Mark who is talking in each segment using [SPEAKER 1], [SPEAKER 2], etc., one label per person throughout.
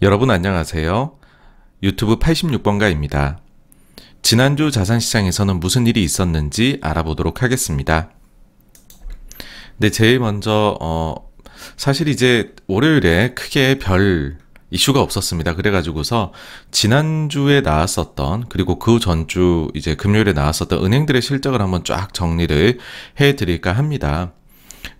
[SPEAKER 1] 여러분 안녕하세요. 유튜브 86번가입니다. 지난주 자산시장에서는 무슨 일이 있었는지 알아보도록 하겠습니다. 네, 제일 먼저 어, 사실 이제 월요일에 크게 별 이슈가 없었습니다. 그래가지고서 지난주에 나왔었던 그리고 그 전주 이제 금요일에 나왔었던 은행들의 실적을 한번 쫙 정리를 해드릴까 합니다.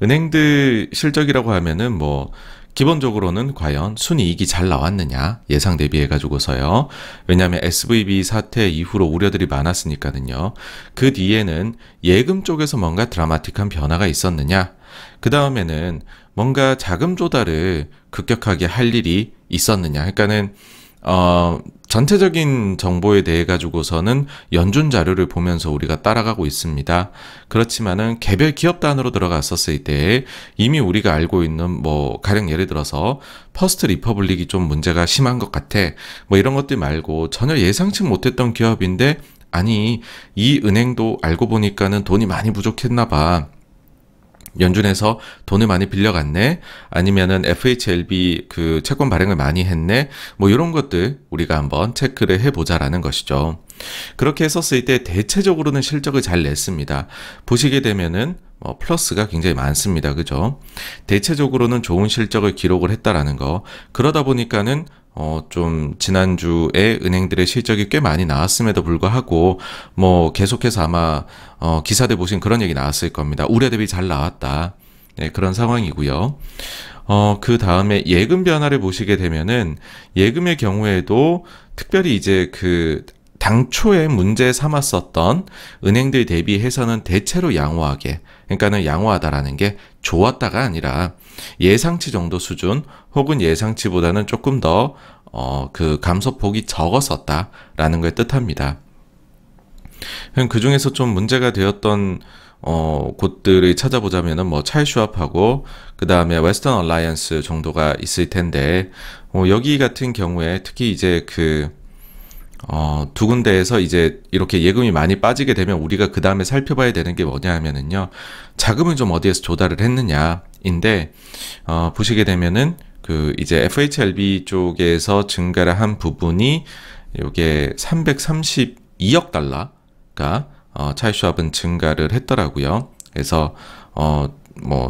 [SPEAKER 1] 은행들 실적이라고 하면은 뭐 기본적으로는 과연 순이익이잘 나왔느냐 예상 대비해 가지고서요. 왜냐하면 SVB 사태 이후로 우려들이 많았으니까는요. 그 뒤에는 예금 쪽에서 뭔가 드라마틱한 변화가 있었느냐. 그 다음에는 뭔가 자금 조달을 급격하게 할 일이 있었느냐. 그러니까는 어 전체적인 정보에 대해 가지고서는 연준 자료를 보면서 우리가 따라가고 있습니다. 그렇지만은 개별 기업 단으로 들어갔었을 때 이미 우리가 알고 있는 뭐 가령 예를 들어서 퍼스트 리퍼블릭이 좀 문제가 심한 것 같아. 뭐 이런 것들 말고 전혀 예상치 못했던 기업인데 아니 이 은행도 알고 보니까는 돈이 많이 부족했나 봐. 연준에서 돈을 많이 빌려갔네. 아니면은 FHLB 그 채권 발행을 많이 했네. 뭐 이런 것들 우리가 한번 체크를 해보자라는 것이죠. 그렇게 했었을 때 대체적으로는 실적을 잘 냈습니다. 보시게 되면은 어, 플러스가 굉장히 많습니다. 그죠? 대체적으로는 좋은 실적을 기록을 했다라는 거. 그러다 보니까는 어, 좀 지난주에 은행들의 실적이 꽤 많이 나왔음에도 불구하고 뭐 계속해서 아마 어, 기사들 보신 그런 얘기 나왔을 겁니다. 우려 대비 잘 나왔다. 네, 그런 상황이고요. 어, 그 다음에 예금 변화를 보시게 되면은 예금의 경우에도 특별히 이제 그 당초에 문제 삼았었던 은행들 대비해서는 대체로 양호하게 그러니까는 양호하다라는 게 좋았다가 아니라 예상치 정도 수준 혹은 예상치보다는 조금 더 어, 그 감소폭이 적었었다라는 걸 뜻합니다. 그 중에서 좀 문제가 되었던 어, 곳들을 찾아보자면뭐 찰슈합하고 그 다음에 웨스턴 얼라이언스 정도가 있을 텐데 어, 여기 같은 경우에 특히 이제 그 어, 두 군데에서 이제 이렇게 예금이 많이 빠지게 되면 우리가 그 다음에 살펴봐야 되는 게 뭐냐 하면은요. 자금을 좀 어디에서 조달을 했느냐인데, 어, 보시게 되면은 그 이제 FHLB 쪽에서 증가를 한 부분이 요게 332억 달러가 어, 차이수합은 증가를 했더라고요. 그래서 어 뭐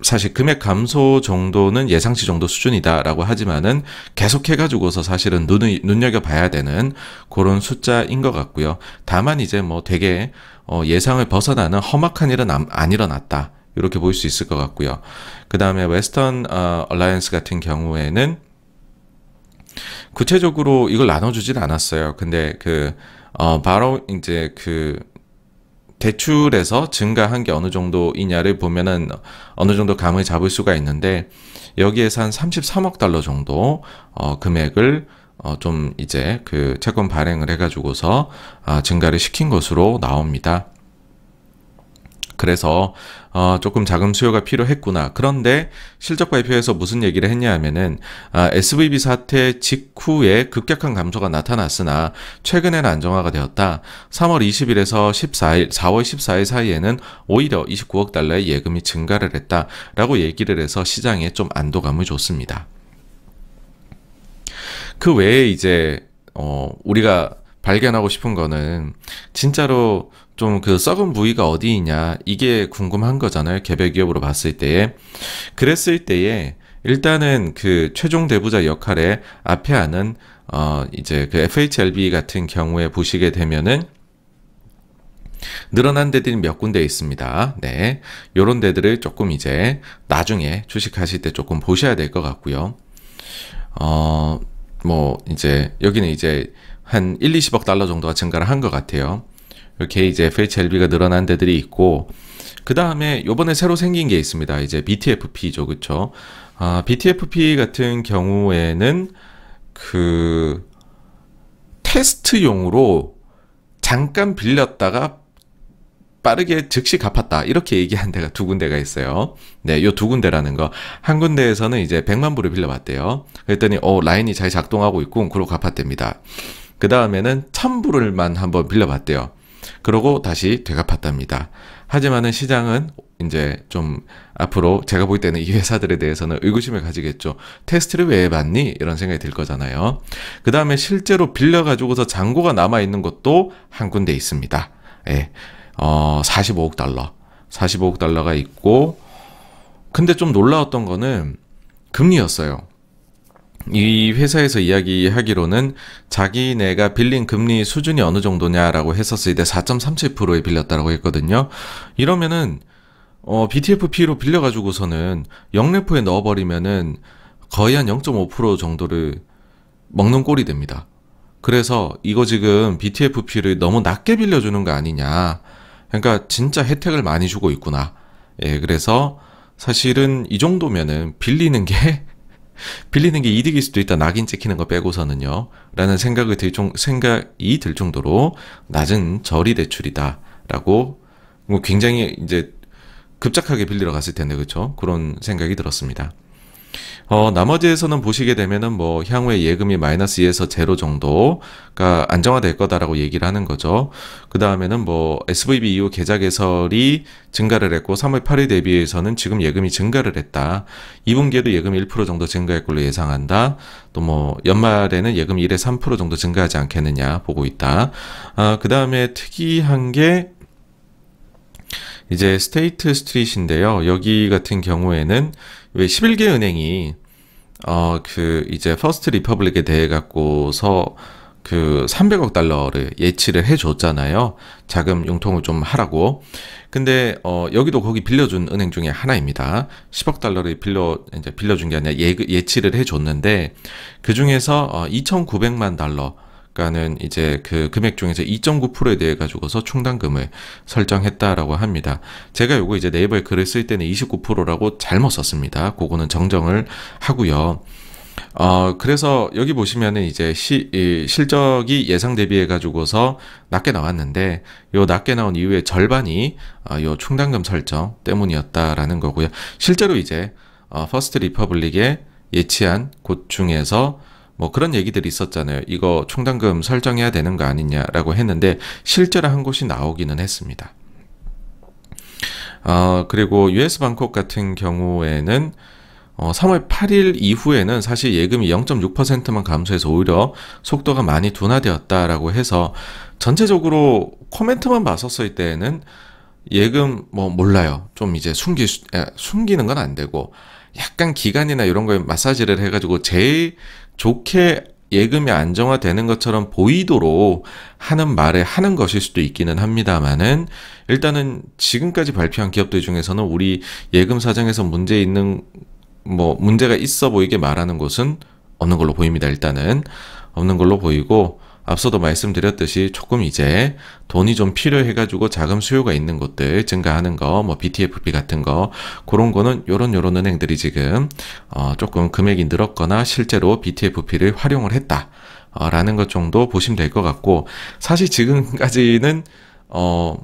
[SPEAKER 1] 사실 금액 감소 정도는 예상치 정도 수준이다라고 하지만은 계속 해가지고서 사실은 눈, 을 눈여겨 봐야 되는 그런 숫자인 것 같고요. 다만 이제 뭐 되게 어, 예상을 벗어나는 험악한 일은 안, 안 일어났다. 이렇게 볼 수 있을 것 같고요. 그 다음에 웨스턴 어, 얼라이언스 같은 경우에는 구체적으로 이걸 나눠주진 않았어요. 근데 그 어, 바로 이제 그 대출에서 증가한 게 어느 정도이냐를 보면은 어느 정도 감을 잡을 수가 있는데 여기에서 한 33억 달러 정도 어, 금액을 어, 좀 이제 그 채권 발행을 해가지고서 아, 증가를 시킨 것으로 나옵니다. 그래서 어, 조금 자금 수요가 필요했구나. 그런데 실적 발표에서 무슨 얘기를 했냐면은 하 아, SVB 사태 직후에 급격한 감소가 나타났으나 최근에는 안정화가 되었다. 3월 20일에서 14일, 4월 14일 사이에는 오히려 29억 달러의 예금이 증가를 했다라고 얘기를 해서 시장에 좀 안도감을 줬습니다. 그 외에 이제 어, 우리가 발견하고 싶은 거는 진짜로 좀그 썩은 부위가 어디 있냐 이게 궁금한 거잖아요 개별 기업으로 봤을 때에 그랬을 때에 일단은 그 최종 대부자 역할에 앞에 하는 어 이제 그 FHLB 같은 경우에 보시게 되면은 늘어난 데들이 몇 군데 있습니다. 네. 요런 데들을 조금 이제 나중에 주식하실 때 조금 보셔야 될 것 같고요. 어, 뭐, 이제, 여기는 이제 한 1, 20억 달러 정도가 증가를 한 것 같아요. 이렇게 이제 FHLB가 늘어난 데들이 있고 그 다음에 요번에 새로 생긴 게 있습니다. 이제 BTFP죠, 그쵸 아, BTFP 같은 경우에는 그 테스트용으로 잠깐 빌렸다가 빠르게 즉시 갚았다 이렇게 얘기한 데가 두 군데가 있어요. 네, 요 두 군데라는 거. 한 군데에서는 이제 100만 불을 빌려봤대요. 그랬더니 어 라인이 잘 작동하고 있고 그로 갚았답니다. 그 다음에는 1000불을만 한번 빌려봤대요. 그러고 다시 되갚았답니다. 하지만은 시장은 이제 좀 앞으로 제가 볼 때는 이 회사들에 대해서는 의구심을 가지겠죠. 테스트를 왜 해봤니? 이런 생각이 들 거잖아요. 그 다음에 실제로 빌려가지고서 잔고가 남아있는 것도 한 군데 있습니다. 예. 어, 45억 달러. 45억 달러가 있고, 근데 좀 놀라웠던 거는 금리였어요. 이 회사에서 이야기하기로는 자기네가 빌린 금리 수준이 어느 정도냐라고 했었을 때 4.37%에 빌렸다라고 했거든요. 이러면은 어, BTFP로 빌려가지고서는 영래포에 넣어버리면은 거의 한 0.5% 정도를 먹는 꼴이 됩니다. 그래서 이거 지금 BTFP를 너무 낮게 빌려주는 거 아니냐. 그러니까 진짜 혜택을 많이 주고 있구나. 예, 그래서 사실은 이 정도면은 빌리는 게 빌리는 게 이득일 수도 있다. 낙인 찍히는 거 빼고서는요. 라는 생각을 들, 정, 생각이 들 정도로 낮은 저리 대출이다. 라고 뭐 굉장히 이제 급작하게 빌리러 갔을 텐데, 그쵸? 그런 생각이 들었습니다. 어, 나머지에서는 보시게 되면은 뭐 향후에 예금이 마이너스 2에서 제로 정도가 안정화될 거다라고 얘기를 하는 거죠. 그 다음에는 뭐 SVB 이후 계좌 개설이 증가를 했고 3월 8일 대비해서는 지금 예금이 증가를 했다. 2분기에도 예금이 1% 정도 증가할 걸로 예상한다. 또 뭐 연말에는 예금이 1에 3% 정도 증가하지 않겠느냐 보고 있다. 아, 그 다음에 특이한 게 이제 스테이트 스트릿인데요. 여기 같은 경우에는 왜 11개 은행이 어 그 이제 퍼스트 리퍼블릭에 대해 갖고서 그 300억 달러를 예치를 해줬잖아요. 자금 융통을 좀 하라고. 근데 어 여기도 거기 빌려준 은행 중에 하나입니다. 10억 달러를 빌려 이제 빌려준 게 아니라 예, 예치를 해줬는데 그 중에서 어 2,900만 달러 가는 이제 그 금액 중에서 2.9%에 대해 가지고서 충당금을 설정했다라고 합니다. 제가 요거 이제 네이버에 글을 쓸 때는 29%라고 잘못 썼습니다. 그거는 정정을 하고요. 어, 그래서 여기 보시면은 이제 시, 이, 실적이 예상 대비해 가지고서 낮게 나왔는데 요 낮게 나온 이후에 절반이 어, 요 충당금 설정 때문이었다라는 거고요. 실제로 이제 어, 퍼스트 리퍼블릭에 예치한 곳 중에서 뭐 그런 얘기들이 있었잖아요. 이거 충당금 설정해야 되는 거 아니냐라고 했는데 실제로 한 곳이 나오기는 했습니다. 어, 그리고 US 방콕 같은 경우에는 어, 3월 8일 이후에는 사실 예금이 0.6%만 감소해서 오히려 속도가 많이 둔화되었다라고 해서 전체적으로 코멘트만 봤었을 때에는 예금 뭐 몰라요. 좀 이제 숨기, 숨기는 건 안 되고 약간 기간이나 이런 거에 마사지를 해가지고 제일 좋게 예금이 안정화되는 것처럼 보이도록 하는 말에 하는 것일 수도 있기는 합니다만은 일단은 지금까지 발표한 기업들 중에서는 우리 예금 사정에서 문제 있는 뭐 문제가 있어 보이게 말하는 곳은 없는 걸로 보입니다. 일단은 없는 걸로 보이고 앞서도 말씀드렸듯이 조금 이제 돈이 좀 필요해가지고 자금 수요가 있는 곳들 증가하는 거, 뭐 BTFP 같은 거, 그런 거는 요런 요런 은행들이 지금 어, 조금 금액이 늘었거나 실제로 BTFP를 활용을 했다. 어, 라는 것 정도 보시면 될 것 같고, 사실 지금까지는, 어,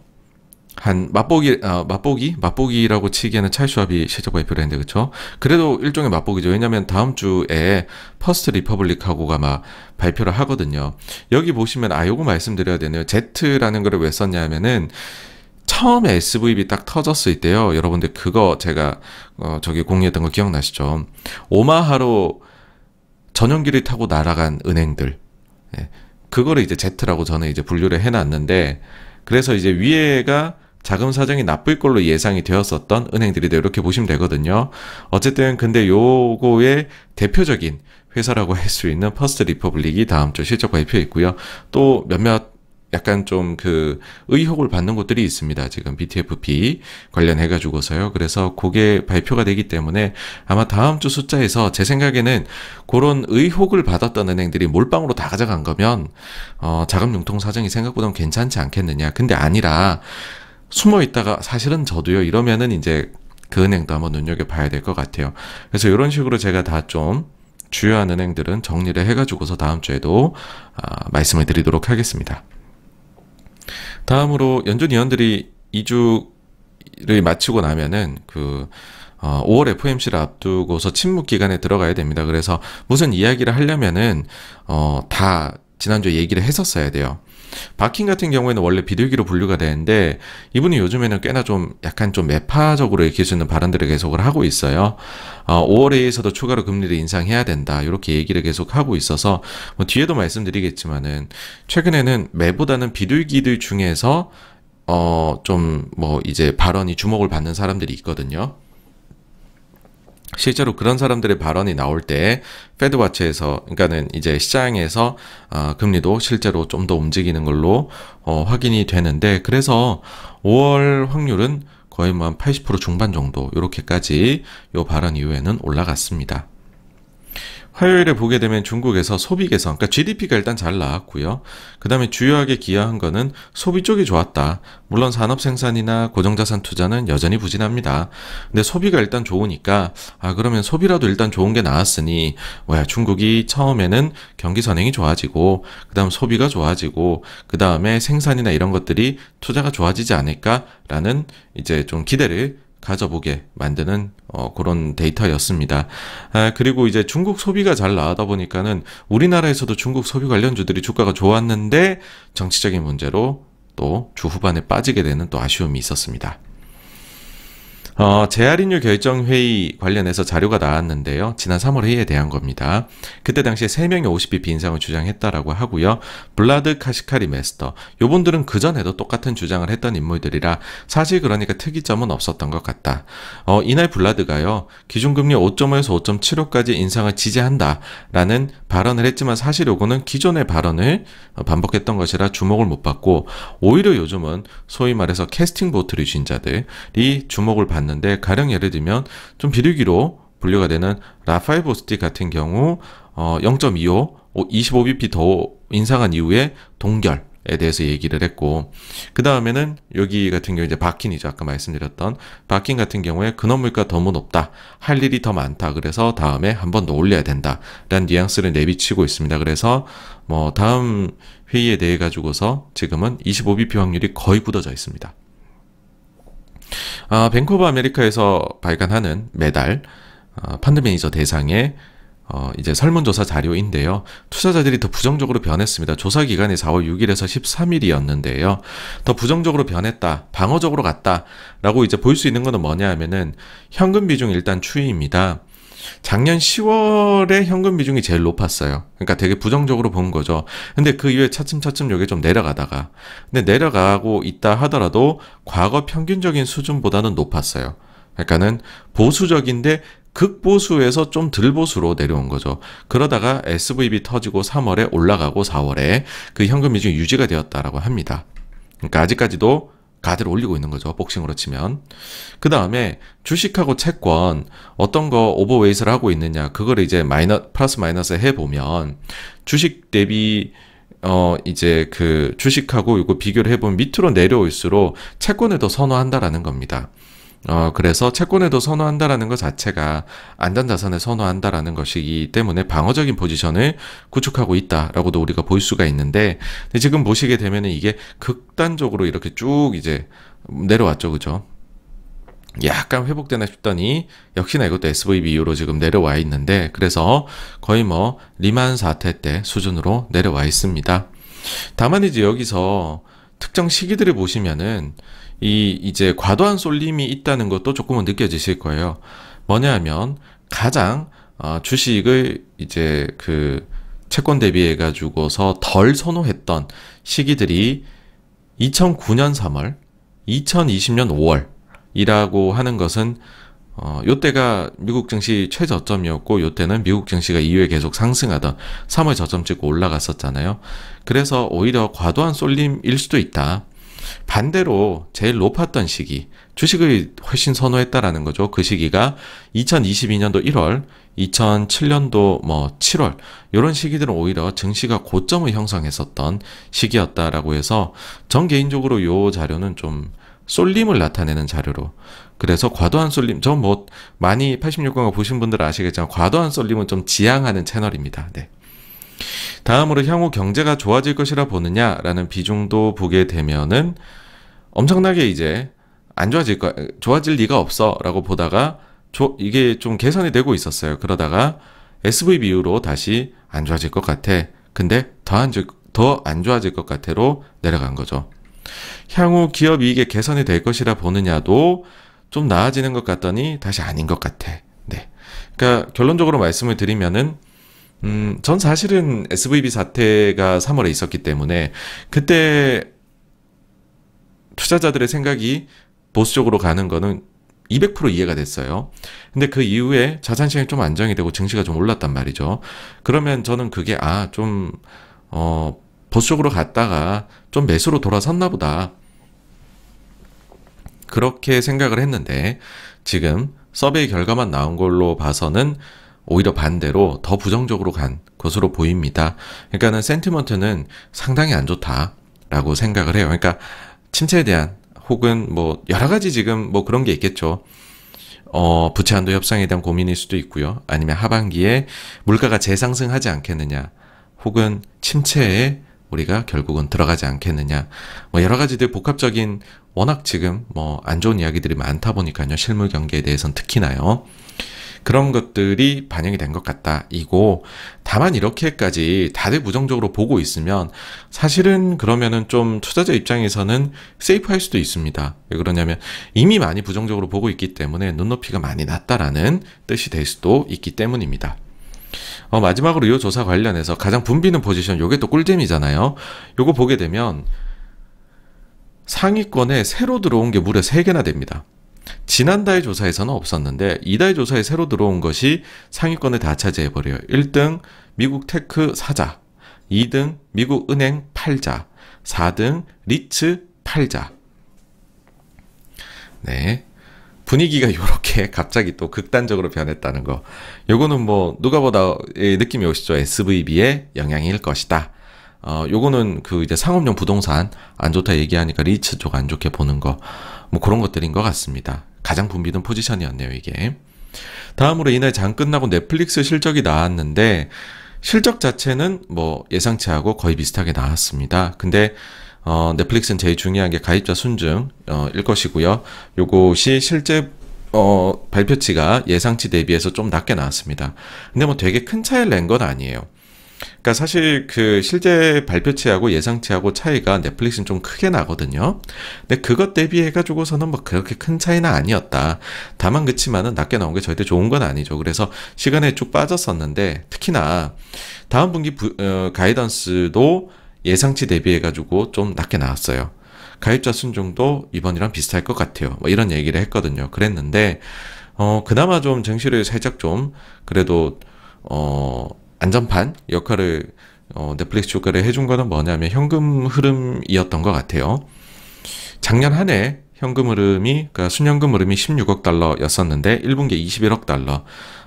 [SPEAKER 1] 한 맛보기 아, 맛보기 맛보기라고 치기에는 찰수합이 실적 발표를 했는데 그렇죠? 그래도 일종의 맛보기죠. 왜냐하면 다음 주에 퍼스트 리퍼블릭하고가 막 발표를 하거든요. 여기 보시면 아 요거 말씀드려야 되네요. Z라는 거를 왜 썼냐면은 처음에 SVB 딱 터졌을 때요. 여러분들 그거 제가 어, 저기 공유했던 거 기억나시죠? 오마하로 전용기를 타고 날아간 은행들. 예. 그거를 이제 Z라고 저는 이제 분류를 해놨는데 그래서 이제 위에가 자금 사정이 나쁠 걸로 예상이 되었었던 은행들이다 이렇게 보시면 되거든요. 어쨌든 근데 요거의 대표적인 회사라고 할 수 있는 퍼스트 리퍼블릭이 다음 주 실적 발표했고요. 또 몇몇 약간 좀 그 의혹을 받는 곳들이 있습니다. 지금 BTFP 관련해가지고서요. 그래서 그게 발표가 되기 때문에 아마 다음 주 숫자에서 제 생각에는 그런 의혹을 받았던 은행들이 몰빵으로 다 가져간 거면 어, 자금 융통 사정이 생각보다 괜찮지 않겠느냐. 근데 아니라 숨어 있다가 사실은 저도요 이러면은 이제 그 은행도 한번 눈여겨봐야 될 것 같아요. 그래서 이런 식으로 제가 다 좀 주요한 은행들은 정리를 해가지고서 다음 주에도 아, 말씀을 드리도록 하겠습니다. 다음으로 연준 위원들이 2주를 마치고 나면은 그 어, 5월 FOMC를 앞두고서 침묵 기간에 들어가야 됩니다. 그래서 무슨 이야기를 하려면은 어, 다 지난주에 얘기를 했었어야 돼요. 바킹 같은 경우에는 원래 비둘기로 분류가 되는데 이분이 요즘에는 꽤나 좀 약간 좀 매파적으로 읽수있는 발언들을 계속을 하고 있어요. 어, 5월에서도 추가로 금리를 인상해야 된다 이렇게 얘기를 계속 하고 있어서 뭐 뒤에도 말씀드리겠지만은 최근에는 매보다는 비둘기들 중에서 어좀 뭐 이제 발언이 주목을 받는 사람들이 있거든요. 실제로 그런 사람들의 발언이 나올 때 페드와치에서 그러니까는 이제 시장에서 어, 금리도 실제로 좀 더 움직이는 걸로 어, 확인이 되는데 그래서 5월 확률은 거의 뭐 한 80% 중반 정도 이렇게까지 요 발언 이후에는 올라갔습니다. 화요일에 보게 되면 중국에서 소비 개선, 그러니까 GDP가 일단 잘 나왔고요. 그 다음에 주요하게 기여한 거는 소비 쪽이 좋았다. 물론 산업 생산이나 고정자산 투자는 여전히 부진합니다. 근데 소비가 일단 좋으니까 아 그러면 소비라도 일단 좋은 게 나왔으니 뭐야 중국이 처음에는 경기 선행이 좋아지고 그 다음 소비가 좋아지고 그 다음에 생산이나 이런 것들이 투자가 좋아지지 않을까라는 이제 좀 기대를 가져보게 만드는 어, 그런 데이터였습니다. 아, 그리고 이제 중국 소비가 잘 나가다 보니까는 우리나라에서도 중국 소비 관련주들이 주가가 좋았는데 정치적인 문제로 또 주 후반에 빠지게 되는 또 아쉬움이 있었습니다. 어, 재할인율 결정 회의 관련해서 자료가 나왔는데요. 지난 3월 회의에 대한 겁니다. 그때 당시에 3명이 5 0비빈상을 주장했다라고 하고요. 블라드 카시카리 메스터 요분들은 그전에도 똑같은 주장을 했던 인물들이라 사실 그러니까 특이점은 없었던 것 같다. 어, 이날 블라드가요. 기준금리 5.5에서 5.75까지 인상을 지지한다라는 발언을 했지만 사실 요거는 기존의 발언을 반복했던 것이라 주목을 못 받고 오히려 요즘은 소위 말해서 캐스팅 보트 류신자들이 주목을 받는 있는데 가령 예를 들면 좀 비둘기로 분류가 되는 라파브오스틱 같은 경우 어, 0.25 25bp 더 인상한 이후에 동결 에 대해서 얘기를 했고 그 다음에는 여기 같은 경우 이제 바킨이죠 아까 말씀드렸던 바킨 같은 경우에 근원물가 너무 뭐 높다 할 일이 더 많다 그래서 다음에 한번 더 올려야 된다라는 뉘앙스를 내비치고 있습니다 그래서 뭐 다음 회의에 대해 가지고서 지금은 25bp 확률이 거의 굳어져 있습니다 아, 벤쿠버 아메리카에서 발간하는 매달 어, 아, 펀드 매니저 대상의 어, 이제 설문조사 자료인데요. 투자자들이 더 부정적으로 변했습니다. 조사 기간이 4월 6일에서 13일이었는데요. 더 부정적으로 변했다. 방어적으로 갔다. 라고 이제 볼 수 있는 것은 뭐냐 하면은 현금 비중 일단 추이입니다. 작년 10월에 현금 비중이 제일 높았어요. 그러니까 되게 부정적으로 본 거죠. 근데 그 이후에 차츰차츰 요게 좀 내려가다가 근데 내려가고 있다 하더라도 과거 평균적인 수준보다는 높았어요. 그러니까는 보수적인데 극보수에서 좀 들보수로 내려온 거죠. 그러다가 SVB 터지고 3월에 올라가고 4월에 그 현금 비중이 유지가 되었다라고 합니다. 그러니까 아직까지도 가드를 올리고 있는 거죠. 복싱으로 치면. 그 다음에 주식하고 채권 어떤 거오버웨이스를 하고 있느냐. 그걸 이제 마이너, 플러스 마이너스 해보면 주식 대비 어, 이제 그 주식하고 이거 비교를 해보면 밑으로 내려올수록 채권을 더 선호한다라는 겁니다. 어, 그래서 채권에도 선호한다라는 것 자체가 안전자산에 선호한다라는 것이기 때문에 방어적인 포지션을 구축하고 있다라고도 우리가 볼 수가 있는데 지금 보시게 되면 이게 극단적으로 이렇게 쭉 이제 내려왔죠, 그죠? 약간 회복되나 싶더니 역시나 이것도 SVB 이후로 지금 내려와 있는데 그래서 거의 뭐 리만 사태 때 수준으로 내려와 있습니다. 다만 이제 여기서 특정 시기들을 보시면은 이 이제 과도한 쏠림이 있다는 것도 조금은 느껴지실 거예요. 뭐냐하면 가장 어, 주식을 이제 그 채권 대비해 가지고서 덜 선호했던 시기들이 2009년 3월, 2020년 5월이라고 하는 것은 어, 요때가 미국 증시 최저점이었고 요때는 미국 증시가 이후에 계속 상승하던 3월 저점 찍고 올라갔었잖아요. 그래서 오히려 과도한 쏠림일 수도 있다. 반대로 제일 높았던 시기, 주식을 훨씬 선호했다라는 거죠. 그 시기가 2022년도 1월, 2007년도 뭐 7월, 이런 시기들은 오히려 증시가 고점을 형성했었던 시기였다라고 해서 전 개인적으로 요 자료는 좀 쏠림을 나타내는 자료로 그래서 과도한 쏠림 저 뭐 많이 86강을 보신 분들 아시겠지만 과도한 쏠림은 좀 지양하는 채널입니다. 네. 다음으로 향후 경제가 좋아질 것이라 보느냐라는 비중도 보게 되면은 엄청나게 이제 안 좋아질 거 좋아질 리가 없어라고 보다가 조, 이게 좀 개선이 되고 있었어요. 그러다가 SVB 이후로 다시 안 좋아질 것 같아. 근데 더 안 좋아질 것 같아로 내려간 거죠. 향후 기업 이익의 개선이 될 것이라 보느냐도 좀 나아지는 것 같더니 다시 아닌 것 같아. 네. 그러니까 결론적으로 말씀을 드리면은 음, 전 사실은 SVB 사태가 3월에 있었기 때문에 그때 투자자들의 생각이 보수 쪽으로 가는 거는 200% 이해가 됐어요. 근데 그 이후에 자산 시장이 좀 안정이 되고 증시가 좀 올랐단 말이죠. 그러면 저는 그게 아, 좀 어, 보수 쪽으로 갔다가 좀 매수로 돌아섰나 보다. 그렇게 생각을 했는데 지금 서베이 결과만 나온 걸로 봐서는 오히려 반대로 더 부정적으로 간 것으로 보입니다. 그러니까는 센티먼트는 상당히 안 좋다라고 생각을 해요. 그러니까 침체에 대한 혹은 뭐 여러 가지 지금 뭐 그런 게 있겠죠. 어, 부채 한도 협상에 대한 고민일 수도 있고요. 아니면 하반기에 물가가 재상승하지 않겠느냐. 혹은 침체에 우리가 결국은 들어가지 않겠느냐. 뭐 여러 가지들 복합적인 워낙 지금 뭐 안 좋은 이야기들이 많다 보니까요. 실물 경기에 대해서는 특히나요. 그런 것들이 반영이 된 것 같다. 이고 다만 이렇게까지 다들 부정적으로 보고 있으면 사실은 그러면은 좀 투자자 입장에서는 세이프할 수도 있습니다. 왜 그러냐면 이미 많이 부정적으로 보고 있기 때문에 눈높이가 많이 낮다라는 뜻이 될 수도 있기 때문입니다. 어, 마지막으로 이 조사 관련해서 가장 붐비는 포지션 요게 또 꿀잼이잖아요. 요거 보게 되면 상위권에 새로 들어온 게 무려 3개나 됩니다. 지난달 조사에서는 없었는데 이달 조사에 새로 들어온 것이 상위권을 다 차지해버려요. 1등 미국 테크 사자, 2등 미국 은행 팔자, 4등 리츠 팔자. 네. 분위기가 요렇게 갑자기 또 극단적으로 변했다는 거. 요거는 뭐 누가 보다 느낌이 오시죠. SVB의 영향일 것이다. 어, 요거는 그 이제 상업용 부동산 안 좋다 얘기하니까 리츠 쪽 안 좋게 보는 거, 뭐 그런 것들인 것 같습니다. 가장 붐비던 포지션이었네요, 이게. 다음으로 이날 장 끝나고 넷플릭스 실적이 나왔는데, 실적 자체는 뭐 예상치하고 거의 비슷하게 나왔습니다. 근데, 어, 넷플릭스는 제일 중요한 게 가입자 순증, 어, 일 것이고요. 요것이 실제 어, 발표치가 예상치 대비해서 좀 낮게 나왔습니다. 근데 뭐 되게 큰 차이를 낸 건 아니에요. 그러니까 사실 그 실제 발표치하고 예상치하고 차이가 넷플릭스는 좀 크게 나거든요. 근데 그것 대비해 가지고서는 뭐 그렇게 큰 차이는 아니었다. 다만 그치만은 낮게 나온 게 절대 좋은 건 아니죠. 그래서 시간에 쭉 빠졌었는데 특히나 다음 분기 부, 어, 가이던스도 예상치 대비해 가지고 좀 낮게 나왔어요. 가입자 순종도 이번이랑 비슷할 것 같아요. 뭐 이런 얘기를 했거든요. 그랬는데 어 그나마 좀 증시를 살짝 좀 그래도 어 안전판 역할을 어, 넷플릭스 효과를 해준 거는 뭐냐면 현금 흐름이었던 것 같아요. 작년 한 해 현금 흐름이 그러니까 순현금 흐름이 16억 달러였었는데 1분기 21억 달러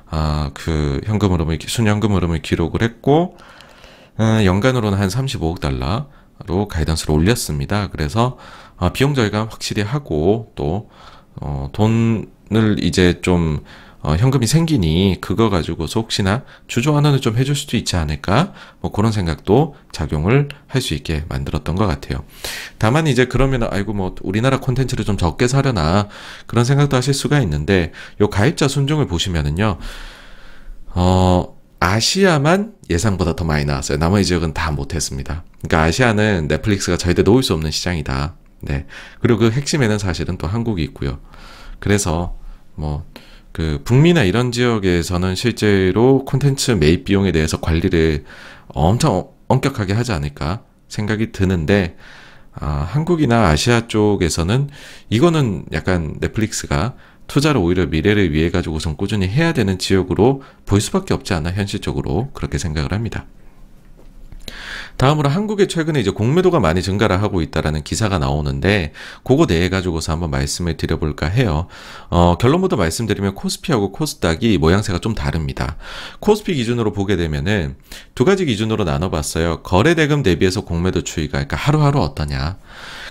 [SPEAKER 1] 아, 그 현금 흐름을 순현금 흐름을 기록을 했고 아, 연간으로는 한 35억 달러로 가이던스를 올렸습니다. 그래서 아, 비용 절감 확실히 하고 또 어, 돈을 이제 좀 어, 현금이 생기니 그거 가지고서 혹시나 주조 하나는 좀 해줄 수도 있지 않을까 뭐 그런 생각도 작용을 할 수 있게 만들었던 것 같아요. 다만 이제 그러면 아이고 뭐 우리나라 콘텐츠를 좀 적게 사려나 그런 생각도 하실 수가 있는데 요 가입자 순종을 보시면은요. 어, 아시아만 예상보다 더 많이 나왔어요. 나머지 지역은 다 못했습니다. 그러니까 아시아는 넷플릭스가 절대 놓을 수 없는 시장이다. 네. 그리고 그 핵심에는 사실은 또 한국이 있고요. 그래서 뭐그 북미나 이런 지역에서는 실제로 콘텐츠 매입 비용에 대해서 관리를 엄청 엄격하게 하지 않을까 생각이 드는데 아, 한국이나 아시아 쪽에서는 이거는 약간 넷플릭스가 투자를 오히려 미래를 위해 가지고선 꾸준히 해야 되는 지역으로 볼 수밖에 없지 않아 현실적으로 그렇게 생각을 합니다. 다음으로 한국에 최근에 이제 공매도가 많이 증가를 하고 있다라는 기사가 나오는데 그거 내에 가지고서 한번 말씀을 드려볼까 해요. 어, 결론부터 말씀드리면 코스피하고 코스닥이 모양새가 좀 다릅니다. 코스피 기준으로 보게 되면은 두 가지 기준으로 나눠봤어요. 거래대금 대비해서 공매도 추이가 그러니까 하루하루 어떠냐.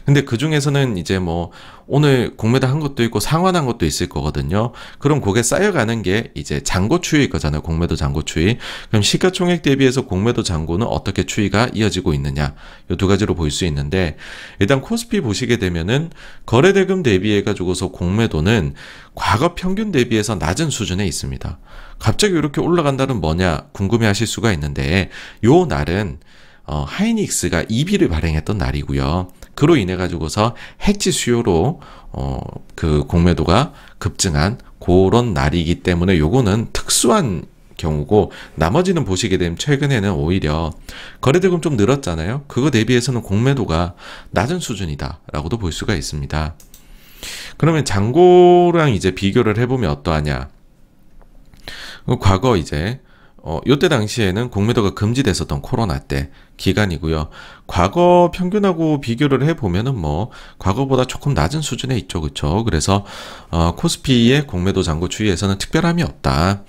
[SPEAKER 1] 근데 그 중에서는 이제 뭐 오늘 공매도 한 것도 있고 상환한 것도 있을 거거든요. 그럼 그게 쌓여가는 게 이제 잔고 추이 거잖아요. 공매도 잔고 추이. 그럼 시가총액 대비해서 공매도 잔고는 어떻게 추이가 이어지고 있느냐. 이 두 가지로 볼 수 있는데 일단 코스피 보시게 되면은 거래대금 대비해 가지고서 공매도는 과거 평균 대비해서 낮은 수준에 있습니다. 갑자기 이렇게 올라간다는 뭐냐 궁금해 하실 수가 있는데 요 날은 어, 하이닉스가 EB를 발행했던 날이고요. 그로 인해 가지고서 핵지 수요로 어 그 공매도가 급증한 그런 날이기 때문에 요거는 특수한 경우고 나머지는 보시게 되면 최근에는 오히려 거래대금 좀 늘었잖아요. 그거 대비해서는 공매도가 낮은 수준이다라고도 볼 수가 있습니다. 그러면 장고랑 이제 비교를 해보면 어떠하냐? 그 과거 이제 어, 이때 당시에는 공매도가 금지됐었던 코로나 때 기간이고요. 과거 평균하고 비교를 해보면은 뭐, 과거보다 조금 낮은 수준에 있죠. 그쵸? 그래서, 어, 코스피의 공매도 잔고 추이에서는 특별함이 없다.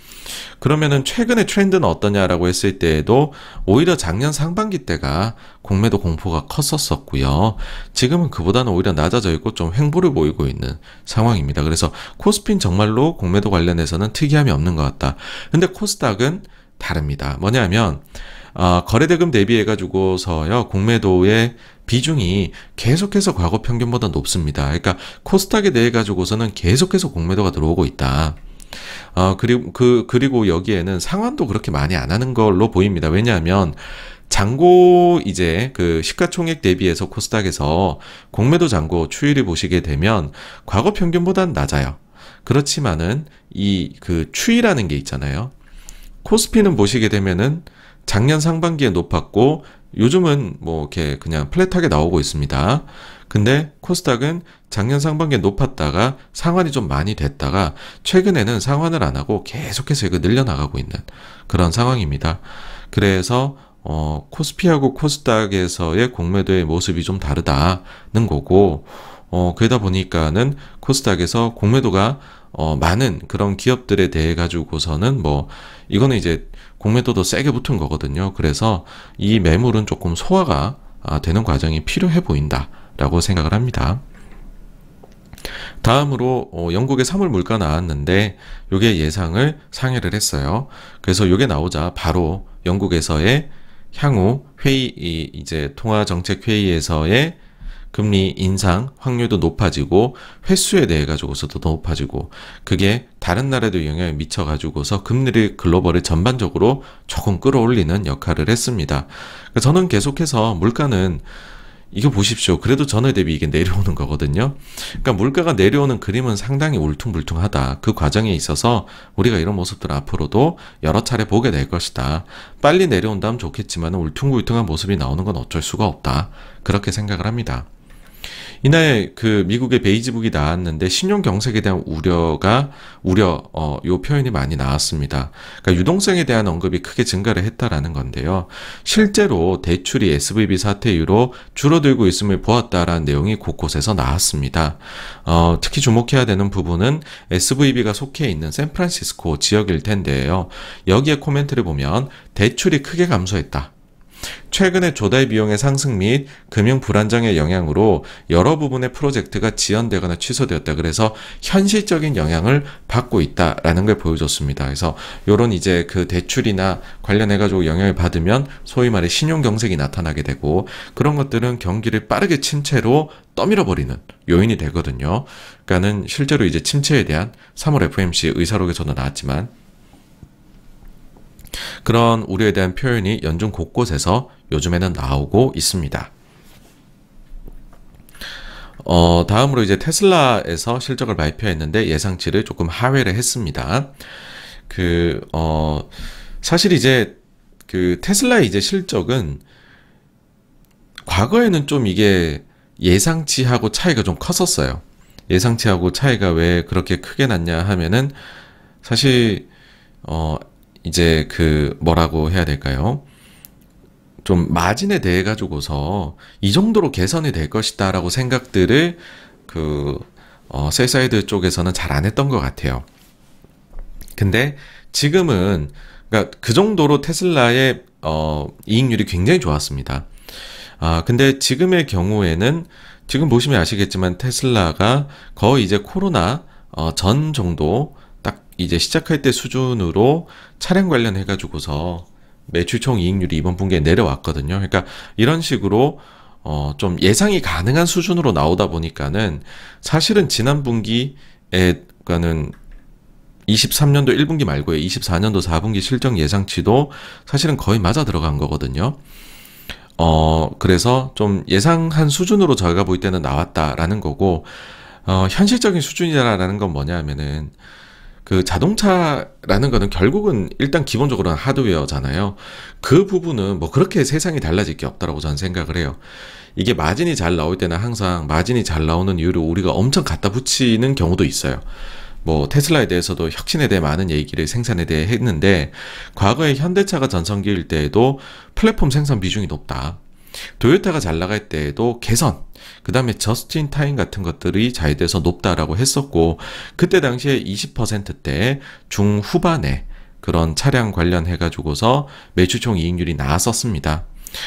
[SPEAKER 1] 그러면은 최근의 트렌드는 어떠냐라고 했을 때에도 오히려 작년 상반기 때가 공매도 공포가 컸었었고요. 지금은 그보다는 오히려 낮아져 있고 좀 횡보를 보이고 있는 상황입니다. 그래서 코스피는 정말로 공매도 관련해서는 특이함이 없는 것 같다. 근데 코스닥은 다릅니다. 뭐냐면 어, 거래대금 대비해 가지고서요 공매도의 비중이 계속해서 과거 평균보다 높습니다. 그러니까 코스닥에 대해 가지고서는 계속해서 공매도가 들어오고 있다. 어, 그리고 그 그리고 여기에는 상환도 그렇게 많이 안 하는 걸로 보입니다. 왜냐하면 장고 이제 그 시가총액 대비해서 코스닥에서 공매도 장고 추이를 보시게 되면 과거 평균보다는 낮아요. 그렇지만은 이 그 추이라는 게 있잖아요. 코스피는 보시게 되면은 작년 상반기에 높았고 요즘은 뭐 이렇게 그냥 플랫하게 나오고 있습니다. 근데 코스닥은 작년 상반기에 높았다가 상환이 좀 많이 됐다가 최근에는 상환을 안 하고 계속해서 이거 늘려나가고 있는 그런 상황입니다. 그래서 어, 코스피하고 코스닥에서의 공매도의 모습이 좀 다르다는 거고 어, 그러다 보니까는 코스닥에서 공매도가 어, 많은 그런 기업들에 대해 가지고서는 뭐 이거는 이제 공매도도 세게 붙은 거거든요. 그래서 이 매물은 조금 소화가 아, 되는 과정이 필요해 보인다라고 생각을 합니다. 다음으로 어, 영국의 3월 물가 나왔는데 요게 예상을 상회를 했어요. 그래서 요게 나오자 바로 영국에서의 향후 회의 이제 통화 정책 회의에서의 금리 인상 확률도 높아지고 횟수에 대해 가지고서도 높아지고 그게 다른 나라에도 영향을 미쳐 가지고서 금리를 글로벌을 전반적으로 조금 끌어올리는 역할을 했습니다. 그러니까 저는 계속해서 물가는 이거 보십시오. 그래도 전에 대비 이게 내려오는 거거든요. 그러니까 물가가 내려오는 그림은 상당히 울퉁불퉁하다. 그 과정에 있어서 우리가 이런 모습들 앞으로도 여러 차례 보게 될 것이다. 빨리 내려온다면 좋겠지만 울퉁불퉁한 모습이 나오는 건 어쩔 수가 없다. 그렇게 생각을 합니다. 이날 그 미국의 베이지북이 나왔는데 신용 경색에 대한 우려가 우려 어, 요 표현이 많이 나왔습니다. 그러니까 유동성에 대한 언급이 크게 증가를 했다라는 건데요. 실제로 대출이 SVB 사태 이후로 줄어들고 있음을 보았다라는 내용이 곳곳에서 나왔습니다. 어, 특히 주목해야 되는 부분은 SVB가 속해 있는 샌프란시스코 지역일 텐데요. 여기에 코멘트를 보면 대출이 크게 감소했다. 최근의 조달 비용의 상승 및 금융 불안정의 영향으로 여러 부분의 프로젝트가 지연되거나 취소되었다. 그래서 현실적인 영향을 받고 있다라는 걸 보여줬습니다. 그래서 요런 이제 그 대출이나 관련해 가지고 영향을 받으면 소위 말해 신용 경색이 나타나게 되고 그런 것들은 경기를 빠르게 침체로 떠밀어 버리는 요인이 되거든요. 그러니까는 실제로 이제 침체에 대한 3월 FOMC 의사록에서도 나왔지만 그런 우려에 대한 표현이 연중 곳곳에서 요즘에는 나오고 있습니다. 어, 다음으로 이제 테슬라에서 실적을 발표했는데 예상치를 조금 하회를 했습니다. 그, 어, 사실 이제 그 테슬라의 이제 실적은 과거에는 좀 이게 예상치하고 차이가 좀 컸었어요. 예상치하고 차이가 왜 그렇게 크게 났냐 하면은 사실 어 이제 그 뭐라고 해야 될까요? 좀 마진에 대해 가지고서 이 정도로 개선이 될 것이다라고 생각들을 그 어, 셀사이드 쪽에서는 잘 안 했던 것 같아요. 근데 지금은 그러니까 그 정도로 테슬라의 어, 이익률이 굉장히 좋았습니다. 아 근데 지금의 경우에는 지금 보시면 아시겠지만 테슬라가 거의 이제 코로나 어, 전 정도 이제 시작할 때 수준으로 차량 관련해 가지고서 매출 총 이익률이 이번 분기에 내려왔거든요. 그러니까 이런 식으로 어, 좀 예상이 가능한 수준으로 나오다 보니까는 사실은 지난 분기에 그까는 23년도 1분기 말고요. 24년도 4분기 실적 예상치도 사실은 거의 맞아 들어간 거거든요. 어, 그래서 좀 예상한 수준으로 저희가 볼 때는 나왔다라는 거고, 어, 현실적인 수준이라는 건 뭐냐 하면은, 그 자동차라는 거는 결국은 일단 기본적으로는 하드웨어잖아요. 그 부분은 뭐 그렇게 세상이 달라질 게 없다라고 저는 생각을 해요. 이게 마진이 잘 나올 때는 항상 마진이 잘 나오는 이유를 우리가 엄청 갖다 붙이는 경우도 있어요. 뭐 테슬라에 대해서도 혁신에 대해 많은 얘기를 생산에 대해 했는데 과거에 현대차가 전성기일 때에도 플랫폼 생산 비중이 높다. 도요타가 잘 나갈 때에도 개선 그 다음에 저스틴 타임 같은 것들이 자유대에서 높다라고 했었고 그때 당시에 20%대 중후반에 그런 차량 관련해 가지고서 매주총 이익률이 나왔었습니다.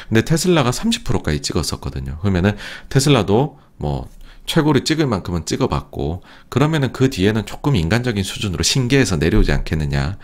[SPEAKER 1] 근데 테슬라가 30%까지 찍었었거든요. 그러면은 테슬라도 뭐 최고를 찍을 만큼은 찍어봤고 그러면은 그 뒤에는 조금 인간적인 수준으로 신기해서 내려오지 않겠느냐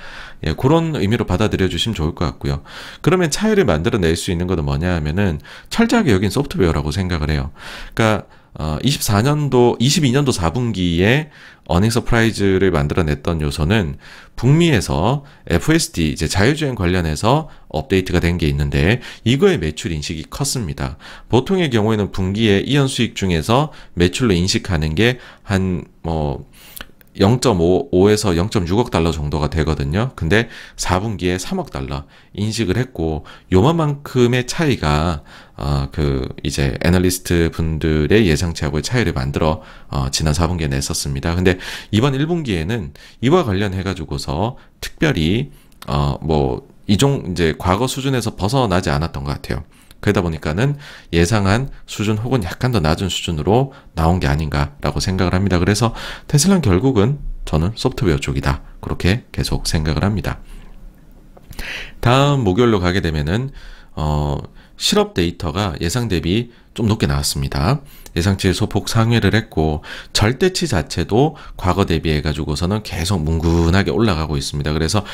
[SPEAKER 1] 예, 그런 의미로 받아들여 주시면 좋을 것 같고요. 그러면 차이를 만들어낼 수 있는 것은 뭐냐 하면은 철저하게 여긴 소프트웨어라고 생각을 해요. 그러니까 어, 24년도, 22년도 4분기에 어닝 서프라이즈를 만들어냈던 요소는 북미에서 FSD, 이제 자율주행 관련해서 업데이트가 된 게 있는데 이거의 매출 인식이 컸습니다. 보통의 경우에는 분기에 이연 수익 중에서 매출로 인식하는 게한뭐 0.5에서 0.6억 달러 정도가 되거든요. 근데 4분기에 3억 달러 인식을 했고 요만큼의 차이가 어그 이제 애널리스트 분들의 예상치하고의 차이를 만들어 어 지난 4분기에 냈었습니다. 근데 이번 1분기에는 이와 관련해 가지고서 특별히 어뭐 이종 이제 과거 수준에서 벗어나지 않았던 것 같아요. 그러다 보니까는 예상한 수준 혹은 약간 더 낮은 수준으로 나온 게 아닌가라고 생각을 합니다. 그래서 테슬란 결국은 저는 소프트웨어 쪽이다. 그렇게 계속 생각을 합니다. 다음 목요일로 가게 되면은 어, 실업 데이터가 예상 대비 좀 높게 나왔습니다. 예상치의 소폭 상회를 했고 절대치 자체도 과거 대비해 가지고서는 계속 뭉근하게 올라가고 있습니다. 그래서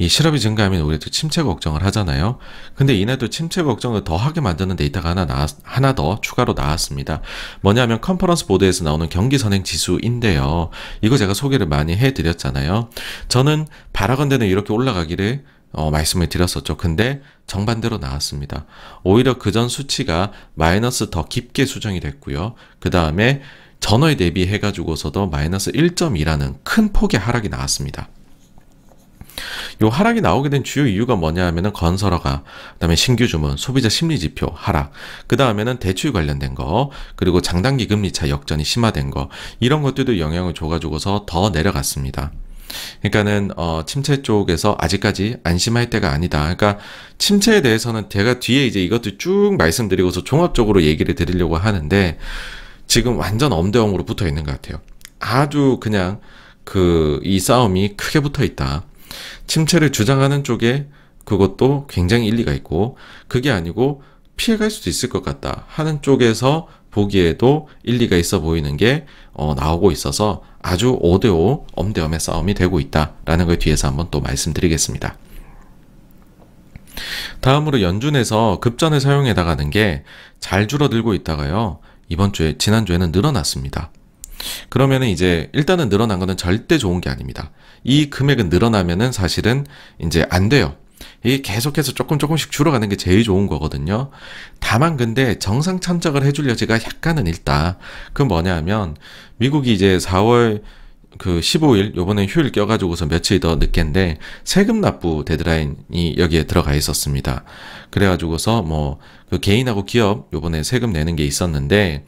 [SPEAKER 1] 이 실업이 증가하면 우리 도 침체 걱정을 하잖아요. 근데 이날도 침체 걱정을 더 하게 만드는 데이터가 하나 나왔, 하나 더 추가로 나왔습니다. 뭐냐면 컨퍼런스 보드에서 나오는 경기 선행 지수인데요. 이거 제가 소개를 많이 해드렸잖아요. 저는 바라건대는 이렇게 올라가기를 어, 말씀을 드렸었죠. 근데 정반대로 나왔습니다. 오히려 그 전 수치가 마이너스 더 깊게 수정이 됐고요. 그 다음에 전월 대비해가지고서도 마이너스 1.2라는 큰 폭의 하락이 나왔습니다. 요 하락이 나오게 된 주요 이유가 뭐냐 하면은 건설화가 그다음에 신규 주문, 소비자 심리 지표 하락, 그다음에는 대출 관련된 거, 그리고 장단기 금리 차 역전이 심화된 거 이런 것들도 영향을 줘 가지고서 더 내려갔습니다. 그러니까는 어, 침체 쪽에서 아직까지 안심할 때가 아니다. 그러니까 침체에 대해서는 제가 뒤에 이제 이것도 쭉 말씀드리고서 종합적으로 얘기를 드리려고 하는데 지금 완전 엄대형으로 붙어 있는 것 같아요. 아주 그냥 그 이 싸움이 크게 붙어 있다. 침체를 주장하는 쪽에 그것도 굉장히 일리가 있고 그게 아니고 피해갈 수도 있을 것 같다 하는 쪽에서 보기에도 일리가 있어 보이는 게 어, 나오고 있어서 아주 5대5 엄대엄의 싸움이 되고 있다라는 걸 뒤에서 한번 또 말씀드리겠습니다. 다음으로 연준에서 급전을 사용해 나가는 게 잘 줄어들고 있다가요. 이번 주에 지난주에는 늘어났습니다. 그러면 은 이제 일단은 늘어난 거는 절대 좋은 게 아닙니다. 이 금액은 늘어나면은 사실은 이제 안 돼요. 이게 계속해서 조금 조금씩 줄어가는 게 제일 좋은 거거든요. 다만 근데 정상 참작을 해줄 여지가 약간은 있다. 그 뭐냐면 하 미국이 이제 4월 그 15일 요번에 휴일 껴가지고서 며칠 더 늦게인데 세금 납부 데드라인이 여기에 들어가 있었습니다. 그래가지고서 뭐그 개인하고 기업 요번에 세금 내는 게 있었는데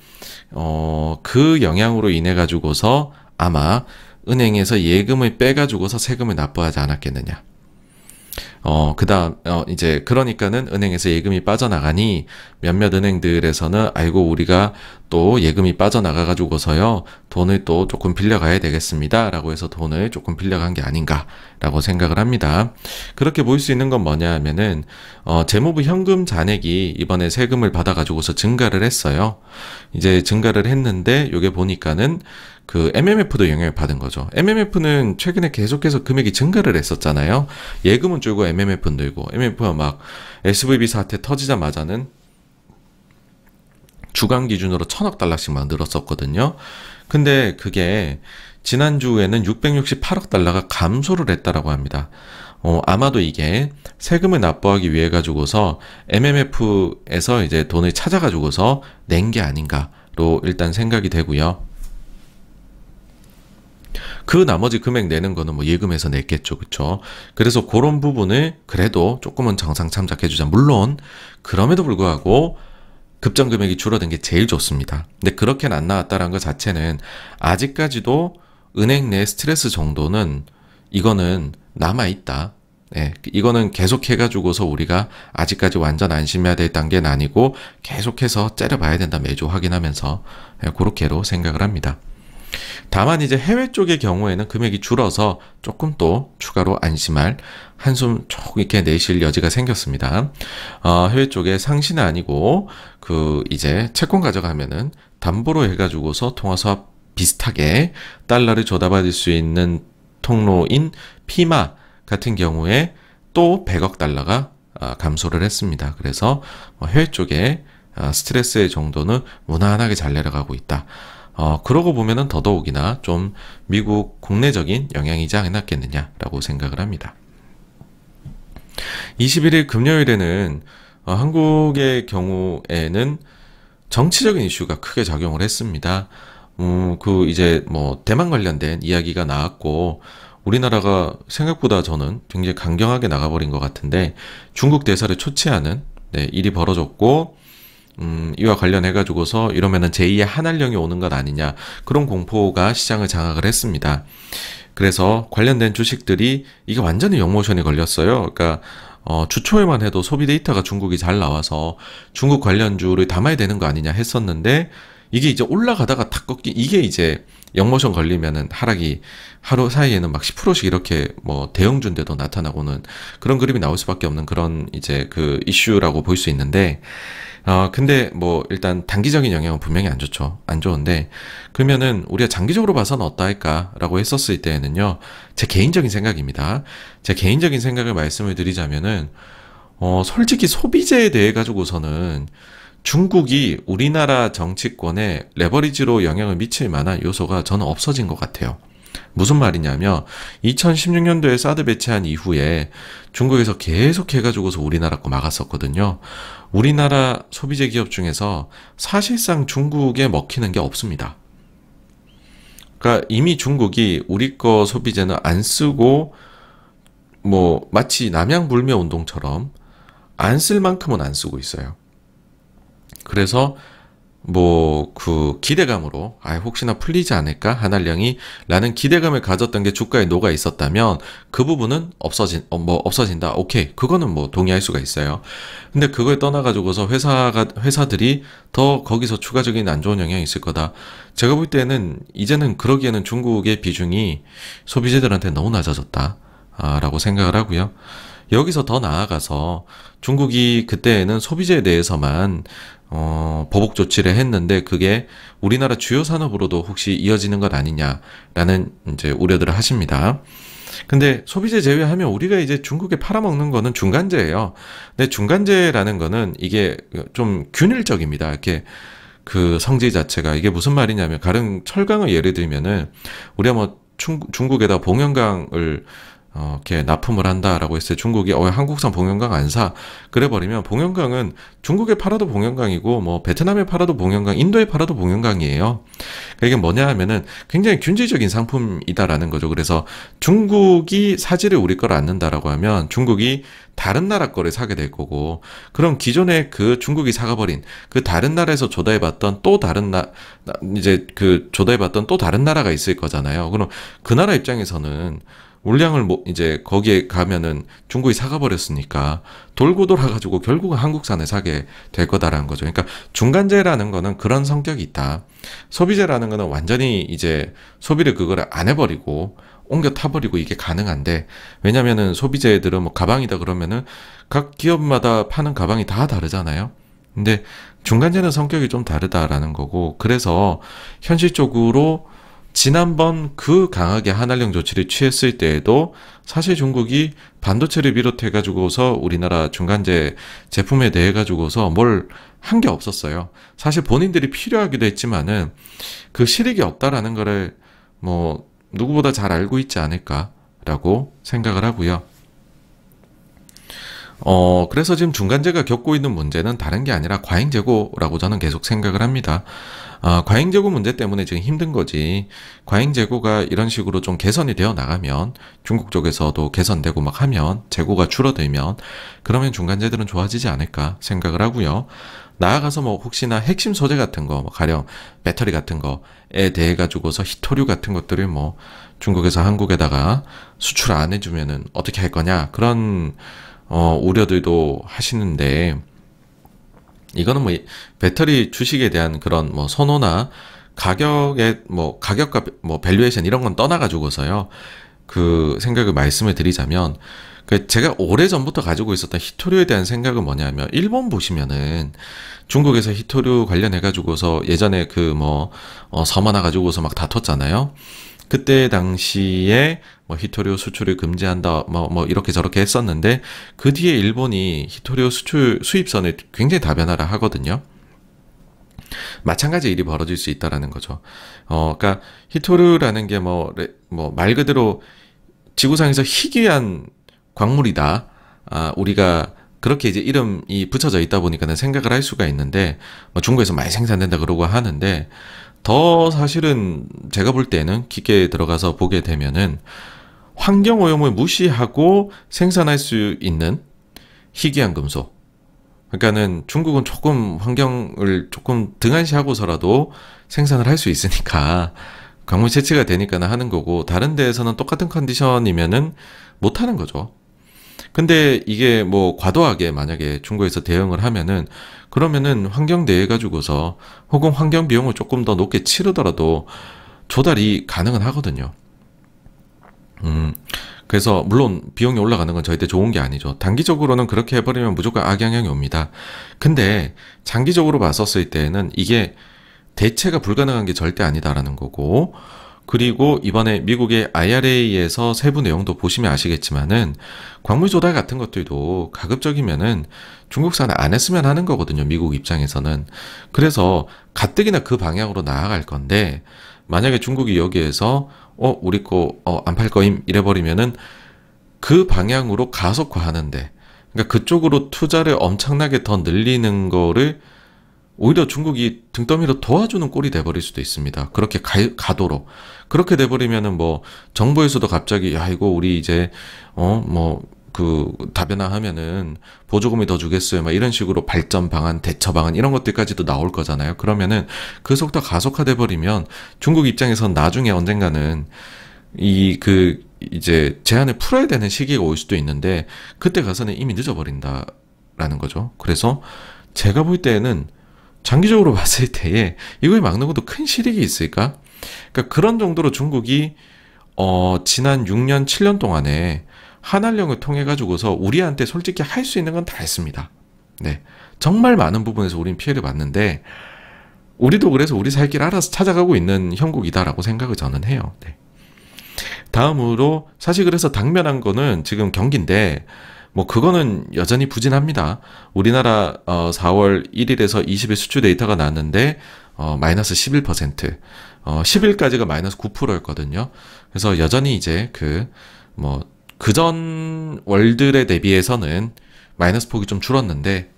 [SPEAKER 1] 어 그 영향으로 인해 가지고서 아마 은행에서 예금을 빼가지고서 세금을 납부하지 않았겠느냐. 어, 그 다음, 어, 이제, 그러니까는 은행에서 예금이 빠져나가니 몇몇 은행들에서는 아이고, 우리가 또 예금이 빠져나가가지고서요, 돈을 또 조금 빌려가야 되겠습니다. 라고 해서 돈을 조금 빌려간 게 아닌가라고 생각을 합니다. 그렇게 보일 수 있는 건 뭐냐 하면은, 어, 재무부 현금 잔액이 이번에 세금을 받아가지고서 증가를 했어요. 이제 증가를 했는데, 요게 보니까는 그 MMF도 영향을 받은 거죠. MMF는 최근에 계속해서 금액이 증가를 했었잖아요. 예금은 줄고 MMF는 늘고 MMF가 막 SVB 사태 터지자마자는 주간 기준으로 천억 달러씩만 늘었었거든요. 근데 그게 지난주에는 668억 달러가 감소를 했다라고 합니다. 어, 아마도 이게 세금을 납부하기 위해 가지고서 MMF에서 이제 돈을 찾아가지고서 낸 게 아닌가로 일단 생각이 되고요. 그 나머지 금액 내는 거는 뭐 예금에서 냈겠죠. 그쵸? 그래서 그런 부분을 그래도 조금은 정상 참작해주자. 물론, 그럼에도 불구하고, 급전 금액이 줄어든 게 제일 좋습니다. 근데 그렇게는 안 나왔다라는 것 자체는 아직까지도 은행 내 스트레스 정도는 이거는 남아있다. 예, 이거는 계속 해가지고서 우리가 아직까지 완전 안심해야 될 단계는 아니고 계속해서 째려봐야 된다 매주 확인하면서 예, 그렇게로 생각을 합니다. 다만 이제 해외 쪽의 경우에는 금액이 줄어서 조금 또 추가로 안심할 한숨 조금 이렇게 내실 여지가 생겼습니다. 어, 해외 쪽에 상신은 아니고 그 이제 채권 가져가면은 담보로 해가지고서 통화사 비슷하게 달러를 조달받을 수 있는 통로인 피마 같은 경우에 또 100억 달러가 어, 감소를 했습니다. 그래서 뭐 해외 쪽에 어, 스트레스의 정도는 무난하게 잘 내려가고 있다. 어, 그러고 보면은 더더욱이나 좀 미국 국내적인 영향이지 않았겠느냐라고 생각을 합니다. 21일 금요일에는 어, 한국의 경우에는 정치적인 이슈가 크게 작용을 했습니다. 음, 그 이제 뭐 대만 관련된 이야기가 나왔고 우리나라가 생각보다 저는 굉장히 강경하게 나가버린 것 같은데 중국 대사를 초치하는 네, 일이 벌어졌고 음, 이와 관련해 가지고서 이러면은 제2의 한할령이 오는 것 아니냐 그런 공포가 시장을 장악을 했습니다. 그래서 관련된 주식들이 이게 완전히 영모션이 걸렸어요. 그러니까 어, 주초에만 해도 소비 데이터가 중국이 잘 나와서 중국 관련주를 담아야 되는 거 아니냐 했었는데 이게 이제 올라가다가 탁 꺾인 이게 이제 영모션 걸리면은 하락이 하루 사이에는 막 10%씩 이렇게 뭐 대형준대도 나타나고는 그런 그림이 나올 수밖에 없는 그런 이제 그 이슈라고 볼 수 있는데 어, 근데 뭐 일단 단기적인 영향은 분명히 안 좋죠. 안 좋은데 그러면은 우리가 장기적으로 봐서는 어떠할까라고 했었을 때는요. 에제 개인적인 생각입니다. 제 개인적인 생각을 말씀을 드리자면은 어, 솔직히 소비재에 대해 가지고서는 중국이 우리나라 정치권에 레버리지로 영향을 미칠 만한 요소가 저는 없어진 것 같아요. 무슨 말이냐면 2016년도에 사드 배치한 이후에 중국에서 계속 해가지고서 우리나라 거 막았었거든요. 우리나라 소비재 기업 중에서 사실상 중국에 먹히는 게 없습니다. 그러니까 이미 중국이 우리 거 소비재는 안 쓰고 뭐 마치 남양 불매 운동처럼 안 쓸 만큼은 안 쓰고 있어요. 그래서 뭐그 기대감으로 아 혹시나 풀리지 않을까 한알령이라는 기대감을 가졌던 게 주가에 녹아 있었다면 그 부분은 없어진 어, 뭐 없어진다 오케이 그거는 뭐 동의할 수가 있어요 근데 그걸 떠나가지고서 회사가 회사들이 더 거기서 추가적인 안 좋은 영향이 있을 거다 제가 볼 때는 이제는 그러기에는 중국의 비중이 소비자들한테 너무 낮아졌다 아, 라고 생각을 하고요 여기서 더 나아가서 중국이 그때에는 소비자에 대해서만 어, 보복 조치를 했는데 그게 우리나라 주요 산업으로도 혹시 이어지는 것 아니냐라는 이제 우려들을 하십니다. 근데 소비재 제외하면 우리가 이제 중국에 팔아먹는 거는 중간재예요. 근데 중간재라는 거는 이게 좀 균일적입니다. 이렇게 그 성질 자체가 이게 무슨 말이냐면 가령 철강을 예를 들면은 우리가 뭐 중, 중국에다 봉연강을 어, 이렇게 납품을 한다라고 했을 때 중국이 어 한국산 봉영강 안 사. 그래 버리면 봉영강은 중국에 팔아도 봉영강이고 뭐 베트남에 팔아도 봉영강, 인도에 팔아도 봉영강이에요. 그러니까 이게 뭐냐 하면은 굉장히 균질적인 상품이다라는 거죠. 그래서 중국이 사지를 우리 거를 안는다라고 하면 중국이 다른 나라 거를 사게 될 거고 그럼 기존에 그 중국이 사가버린 그 다른 나라에서 조달해봤던 또 다른 나 이제 그 조달해봤던 또 다른 나라가 있을 거잖아요. 그럼 그 나라 입장에서는 물량을뭐 이제 거기에 가면은 중국이 사가버렸으니까 돌고 돌아가지고 결국은 한국산에 사게 될 거다라는 거죠. 그러니까 중간재라는 거는 그런 성격이 있다. 소비재라는 거는 완전히 이제 소비를 그거를 안 해버리고 옮겨 타버리고 이게 가능한데 왜냐면은 소비재들은 뭐 가방이다 그러면은 각 기업마다 파는 가방이 다 다르잖아요. 근데 중간재는 성격이 좀 다르다라는 거고 그래서 현실적으로 지난번 그 강하게 한한령 조치를 취했을 때에도 사실 중국이 반도체를 비롯해 가지고서 우리나라 중간재 제품에 대해 가지고서 뭘 한 게 없었어요. 사실 본인들이 필요하기도 했지만은 그 실익이 없다라는 거를 뭐 누구보다 잘 알고 있지 않을까라고 생각을 하고요. 어, 그래서 지금 중간재가 겪고 있는 문제는 다른 게 아니라 과잉 재고라고 저는 계속 생각을 합니다. 어, 아, 과잉 재고 문제 때문에 지금 힘든 거지. 과잉 재고가 이런 식으로 좀 개선이 되어 나가면 중국 쪽에서도 개선되고 막 하면 재고가 줄어들면 그러면 중간재들은 좋아지지 않을까 생각을 하고요. 나아가서 뭐 혹시나 핵심 소재 같은 거, 뭐 가령 배터리 같은 거에 대해 가지고서 히토류 같은 것들을 뭐 중국에서 한국에다가 수출 안 해주면은 어떻게 할 거냐 그런 어, 우려들도 하시는데 이거는 뭐 배터리 주식에 대한 그런 뭐 선호나 가격에뭐 가격과 뭐 밸류에이션 이런 건 떠나가지고서요. 그 생각을 말씀을 드리자면 그 제가 오래 전부터 가지고 있었던 히토류에 대한 생각은 뭐냐면 일본 보시면은 중국에서 히토류 관련해 가지고서 예전에 그뭐 어, 섬만나 가지고서 막 다퉜잖아요. 그때 당시에 뭐 히토리오 수출을 금지한다 뭐, 뭐 이렇게 저렇게 했었는데 그 뒤에 일본이 히토리오 수출 수입선을 굉장히 다변화를 하거든요. 마찬가지 일이 벌어질 수 있다라는 거죠. 어, 그러니까 히토르라는 게뭐뭐말 그대로 지구상에서 희귀한 광물이다. 아, 우리가 그렇게 이제 이름이 붙여져 있다 보니까는 생각을 할 수가 있는데 뭐 중국에서 많이 생산된다 그러고 하는데 더 사실은 제가 볼 때는 깊게 들어가서 보게 되면은 환경 오염을 무시하고 생산할 수 있는 희귀한 금속. 그러니까는 중국은 조금 환경을 조금 등한시하고서라도 생산을 할 수 있으니까 광물 채취가 되니까는 하는 거고 다른 데에서는 똑같은 컨디션이면은 못 하는 거죠. 근데 이게 뭐 과도하게 만약에 중국에서 대응을 하면은 그러면은 환경 내에 가지고서 혹은 환경 비용을 조금 더 높게 치르더라도 조달이 가능은 하거든요. 음. 그래서 물론 비용이 올라가는 건 절대 좋은 게 아니죠. 단기적으로는 그렇게 해버리면 무조건 악영향이 옵니다. 근데 장기적으로 봤었을 때는 이게 대체가 불가능한 게 절대 아니다라는 거고 그리고 이번에 미국의 IRA에서 세부 내용도 보시면 아시겠지만은 광물 조달 같은 것들도 가급적이면은 중국산에 안 했으면 하는 거거든요. 미국 입장에서는. 그래서 가뜩이나 그 방향으로 나아갈 건데 만약에 중국이 여기에서 어 우리 거 어 안 팔 거임 이래 버리면은 그 방향으로 가속화하는데 그러니까 그쪽으로 투자를 엄청나게 더 늘리는 거를 오히려 중국이 등 떠밀어 도와주는 꼴이 돼버릴 수도 있습니다. 그렇게 가, 도록 그렇게 돼버리면은 뭐 정부에서도 갑자기 야 이거 우리 이제 어뭐 그 다변화하면은 보조금이 더 주겠어요. 막 이런 식으로 발전 방안, 대처 방안 이런 것들까지도 나올 거잖아요. 그러면은 그 속도 가속화돼 버리면 중국 입장에선 나중에 언젠가는 이 그 이제 제한을 풀어야 되는 시기가 올 수도 있는데 그때 가서는 이미 늦어 버린다라는 거죠. 그래서 제가 볼 때는 장기적으로 봤을 때에 이걸 막는 것도 큰 실익이 있을까? 그러니까 그런 정도로 중국이 어 지난 6년 7년 동안에 한한령을 통해 가지고서 우리한테 솔직히 할 수 있는 건 다 했습니다. 네. 정말 많은 부분에서 우린 피해를 봤는데 우리도 그래서 우리 살 길 알아서 찾아가고 있는 형국이다라고 생각을 저는 해요. 네. 다음으로 사실 그래서 당면한 거는 지금 경기인데 뭐 그거는 여전히 부진합니다. 우리나라 어 4월 1일에서 20일 수출 데이터가 나왔는데 어 마이너스 11%. 어 10일까지가 마이너스 9%였거든요. 그래서 여전히 이제 그뭐 그전 월들에 대비해서는 마이너스 폭이 좀 줄었는데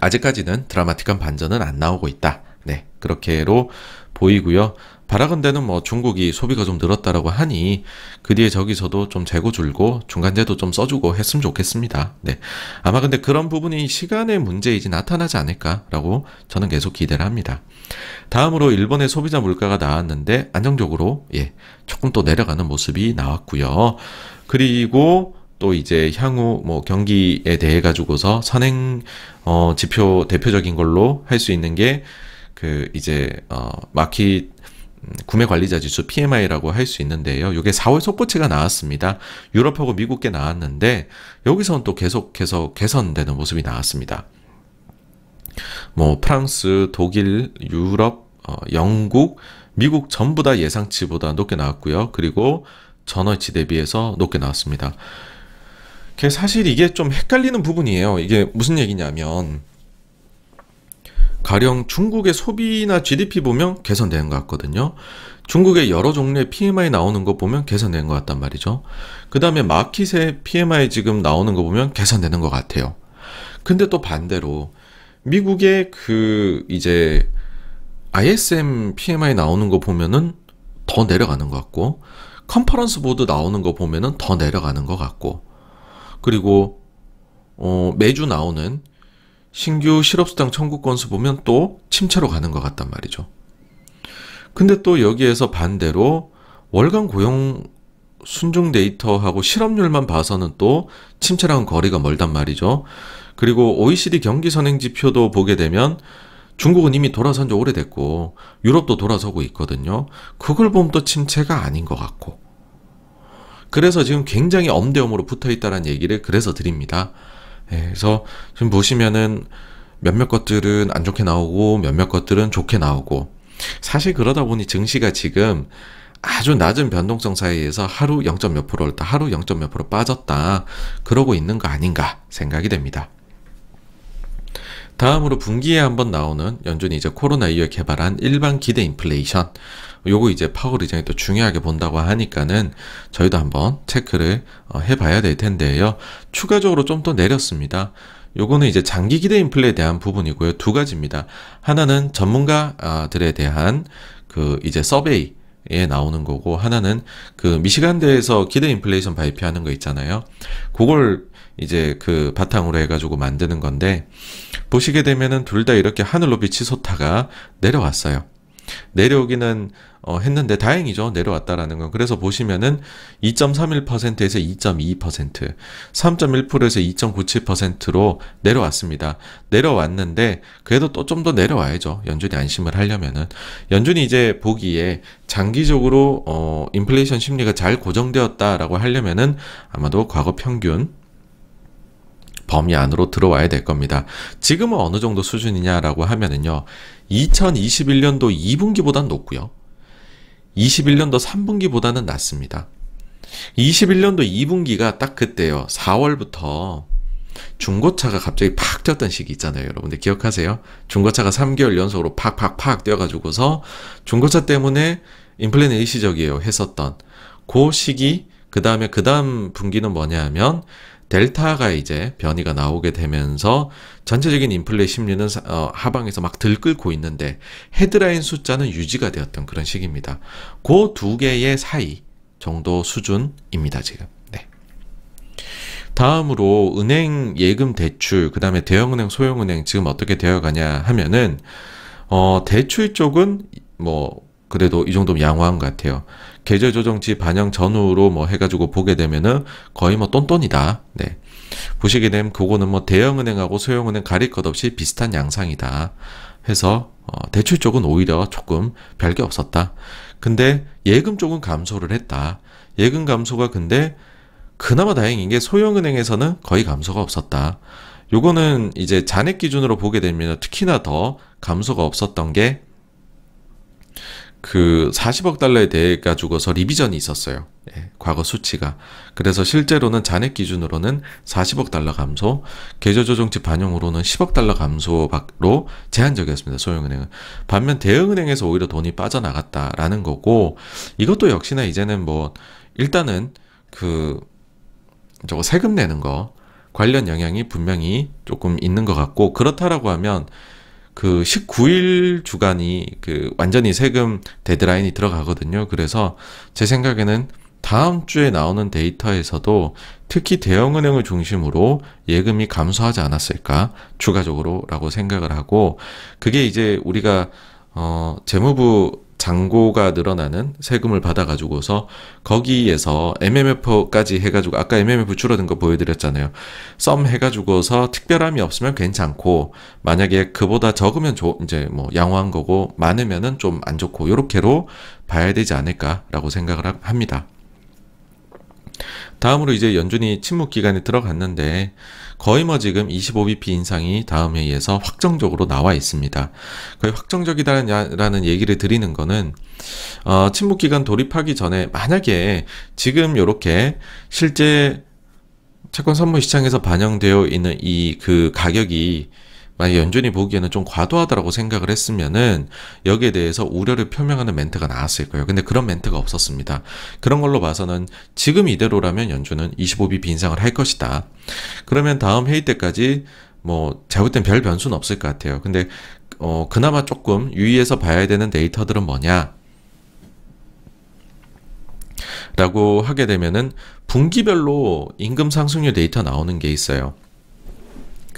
[SPEAKER 1] 아직까지는 드라마틱한 반전은 안 나오고 있다. 네, 그렇게로 보이고요. 바라건대는 뭐 중국이 소비가 좀 늘었다라고 하니 그 뒤에 저기서도 좀 재고 줄고 중간재도 좀 써주고 했으면 좋겠습니다. 네, 아마 근데 그런 부분이 시간의 문제이지 나타나지 않을까라고 저는 계속 기대를 합니다. 다음으로 일본의 소비자 물가가 나왔는데 안정적으로 예, 조금 또 내려가는 모습이 나왔고요. 그리고 또 이제 향후 뭐 경기에 대해 가지고서 선행 어 지표 대표적인 걸로 할 수 있는 게그 이제 어 마켓 음, 구매 관리자 지수 PMI라고 할 수 있는데요. 이게 4월 속보치가 나왔습니다. 유럽하고 미국께 나왔는데 여기서는 또 계속해서 개선되는 모습이 나왔습니다. 뭐 프랑스, 독일, 유럽, 어, 영국, 미국 전부 다 예상치보다 높게 나왔고요. 그리고 전월치 대비해서 높게 나왔습니다. 사실 이게 좀 헷갈리는 부분이에요. 이게 무슨 얘기냐면 가령 중국의 소비나 GDP 보면 개선되는 것 같거든요. 중국의 여러 종류의 PMI 나오는 거 보면 개선되는 것 같단 말이죠. 그 다음에 마켓의 PMI 지금 나오는 거 보면 개선되는 것 같아요. 근데 또 반대로 미국의 그 이제 ISM PMI 나오는 거 보면은 더 내려가는 것 같고 컨퍼런스 보드 나오는 거 보면은 더 내려가는 것 같고 그리고 어, 매주 나오는 신규 실업수당 청구 건수 보면 또 침체로 가는 것 같단 말이죠. 근데 또 여기에서 반대로 월간 고용 순증 데이터하고 실업률만 봐서는 또 침체랑 거리가 멀단 말이죠. 그리고 OECD 경기 선행 지표도 보게 되면 중국은 이미 돌아선 지 오래됐고 유럽도 돌아서고 있거든요. 그걸 보면 또 침체가 아닌 것 같고. 그래서 지금 굉장히 엄대엄으로 붙어 있다는 라 얘기를 그래서 드립니다. 예, 그래서 지금 보시면은 몇몇 것들은 안 좋게 나오고 몇몇 것들은 좋게 나오고 사실 그러다 보니 증시가 지금 아주 낮은 변동성 사이에서 하루 0.몇 프로 올다 하루 0.몇 프로 빠졌다 그러고 있는 거 아닌가 생각이 됩니다. 다음으로 분기에 한번 나오는 연준이 이제 코로나 이후에 개발한 일반 기대 인플레이션 요거 이제 파월 의장이 또 중요하게 본다고 하니까는 저희도 한번 체크를 어, 해봐야 될 텐데요. 추가적으로 좀 더 내렸습니다. 요거는 이제 장기 기대 인플레에 대한 부분이고요. 두 가지입니다. 하나는 전문가들에 대한 그 이제 서베이 에 나오는 거고 하나는 그 미시간대에서 기대 인플레이션 발표하는 거 있잖아요. 그걸 이제 그 바탕으로 해가지고 만드는 건데 보시게 되면은 둘 다 이렇게 하늘로 빛이 솟다가 내려왔어요. 내려오기는 어, 했는데 다행이죠. 내려왔다라는 건. 그래서 보시면은 2.31%에서 2.2%, 3.1%에서 2.97%로 내려왔습니다. 내려왔는데 그래도 또 좀 더 내려와야죠. 연준이 안심을 하려면은 연준이 이제 보기에 장기적으로 어 인플레이션 심리가 잘 고정되었다라고 하려면은 아마도 과거 평균 범위 안으로 들어와야 될 겁니다. 지금은 어느 정도 수준이냐라고 하면은요. 2021년도 2분기보단 높고요. 21년도 3분기보다는 낮습니다. 21년도 2분기가 딱 그때요. 4월부터 중고차가 갑자기 팍 뛰었던 시기 있잖아요. 여러분들 기억하세요? 중고차가 3개월 연속으로 팍팍팍 뛰어가지고서 중고차 때문에 인플레는 일시적이에요. 했었던 그 시기 그 다음에 그 다음 분기는 뭐냐 하면 델타가 이제 변이가 나오게 되면서 전체적인 인플레 심리는 어, 하방에서 막 들끓고 있는데 헤드라인 숫자는 유지가 되었던 그런 시기입니다. 그 두 개의 사이 정도 수준입니다, 지금. 네. 다음으로 은행 예금 대출, 그 다음에 대형은행, 소형은행 지금 어떻게 되어가냐 하면은 어, 대출 쪽은 뭐 그래도 이 정도면 양호한 것 같아요. 계절 조정치 반영 전후로 뭐 해가지고 보게 되면은 거의 뭐 똔똔이다. 네. 보시게 되면 그거는 뭐 대형은행하고 소형은행 가릴 것 없이 비슷한 양상이다. 해서 어, 대출 쪽은 오히려 조금 별게 없었다. 근데 예금 쪽은 감소를 했다. 예금 감소가 근데 그나마 다행인 게 소형은행에서는 거의 감소가 없었다. 요거는 이제 잔액 기준으로 보게 되면 특히나 더 감소가 없었던 게그 40억 달러에 대해 가지고서 리비전이 있었어요. 예, 과거 수치가. 그래서 실제로는 잔액 기준으로는 40억 달러 감소, 계좌 조정치 반영으로는 10억 달러 감소로 제한적이었습니다. 소형은행은. 반면 대형은행에서 오히려 돈이 빠져나갔다라는 거고, 이것도 역시나 이제는 뭐, 일단은 그, 저거 세금 내는 거 관련 영향이 분명히 조금 있는 것 같고, 그렇다라고 하면, 그 19일 주간이 그 완전히 세금 데드라인이 들어가거든요. 그래서 제 생각에는 다음 주에 나오는 데이터에서도 특히 대형은행을 중심으로 예금이 감소하지 않았을까 추가적으로라고 생각을 하고 그게 이제 우리가 어 재무부 잔고가 늘어나는 세금을 받아가지고서 거기에서 MMF까지 해가지고 아까 MMF 줄어든 거 보여드렸잖아요. 썸 해가지고서 특별함이 없으면 괜찮고 만약에 그보다 적으면 조, 이제 뭐 양호한 거고 많으면은 좀 안 좋고 요렇게로 봐야 되지 않을까라고 생각을 합니다. 다음으로 이제 연준이 침묵 기간에 들어갔는데 거의 뭐 지금 25bp 인상이 다음 회의에서 확정적으로 나와 있습니다. 거의 확정적이다라는 얘기를 드리는 거는 어, 침묵 기간 돌입하기 전에 만약에 지금 이렇게 실제 채권 선물 시장에서 반영되어 있는 이 그 가격이 만약 연준이 보기에는 좀 과도하다라고 생각을 했으면은 여기에 대해서 우려를 표명하는 멘트가 나왔을 거예요. 근데 그런 멘트가 없었습니다. 그런 걸로 봐서는 지금 이대로라면 연준은 25bp 인상을 할 것이다. 그러면 다음 회의 때까지 뭐 제가 볼별 변수는 없을 것 같아요. 근데 어 그나마 조금 유의해서 봐야 되는 데이터들은 뭐냐? 라고 하게 되면은 분기별로 임금 상승률 데이터 나오는 게 있어요.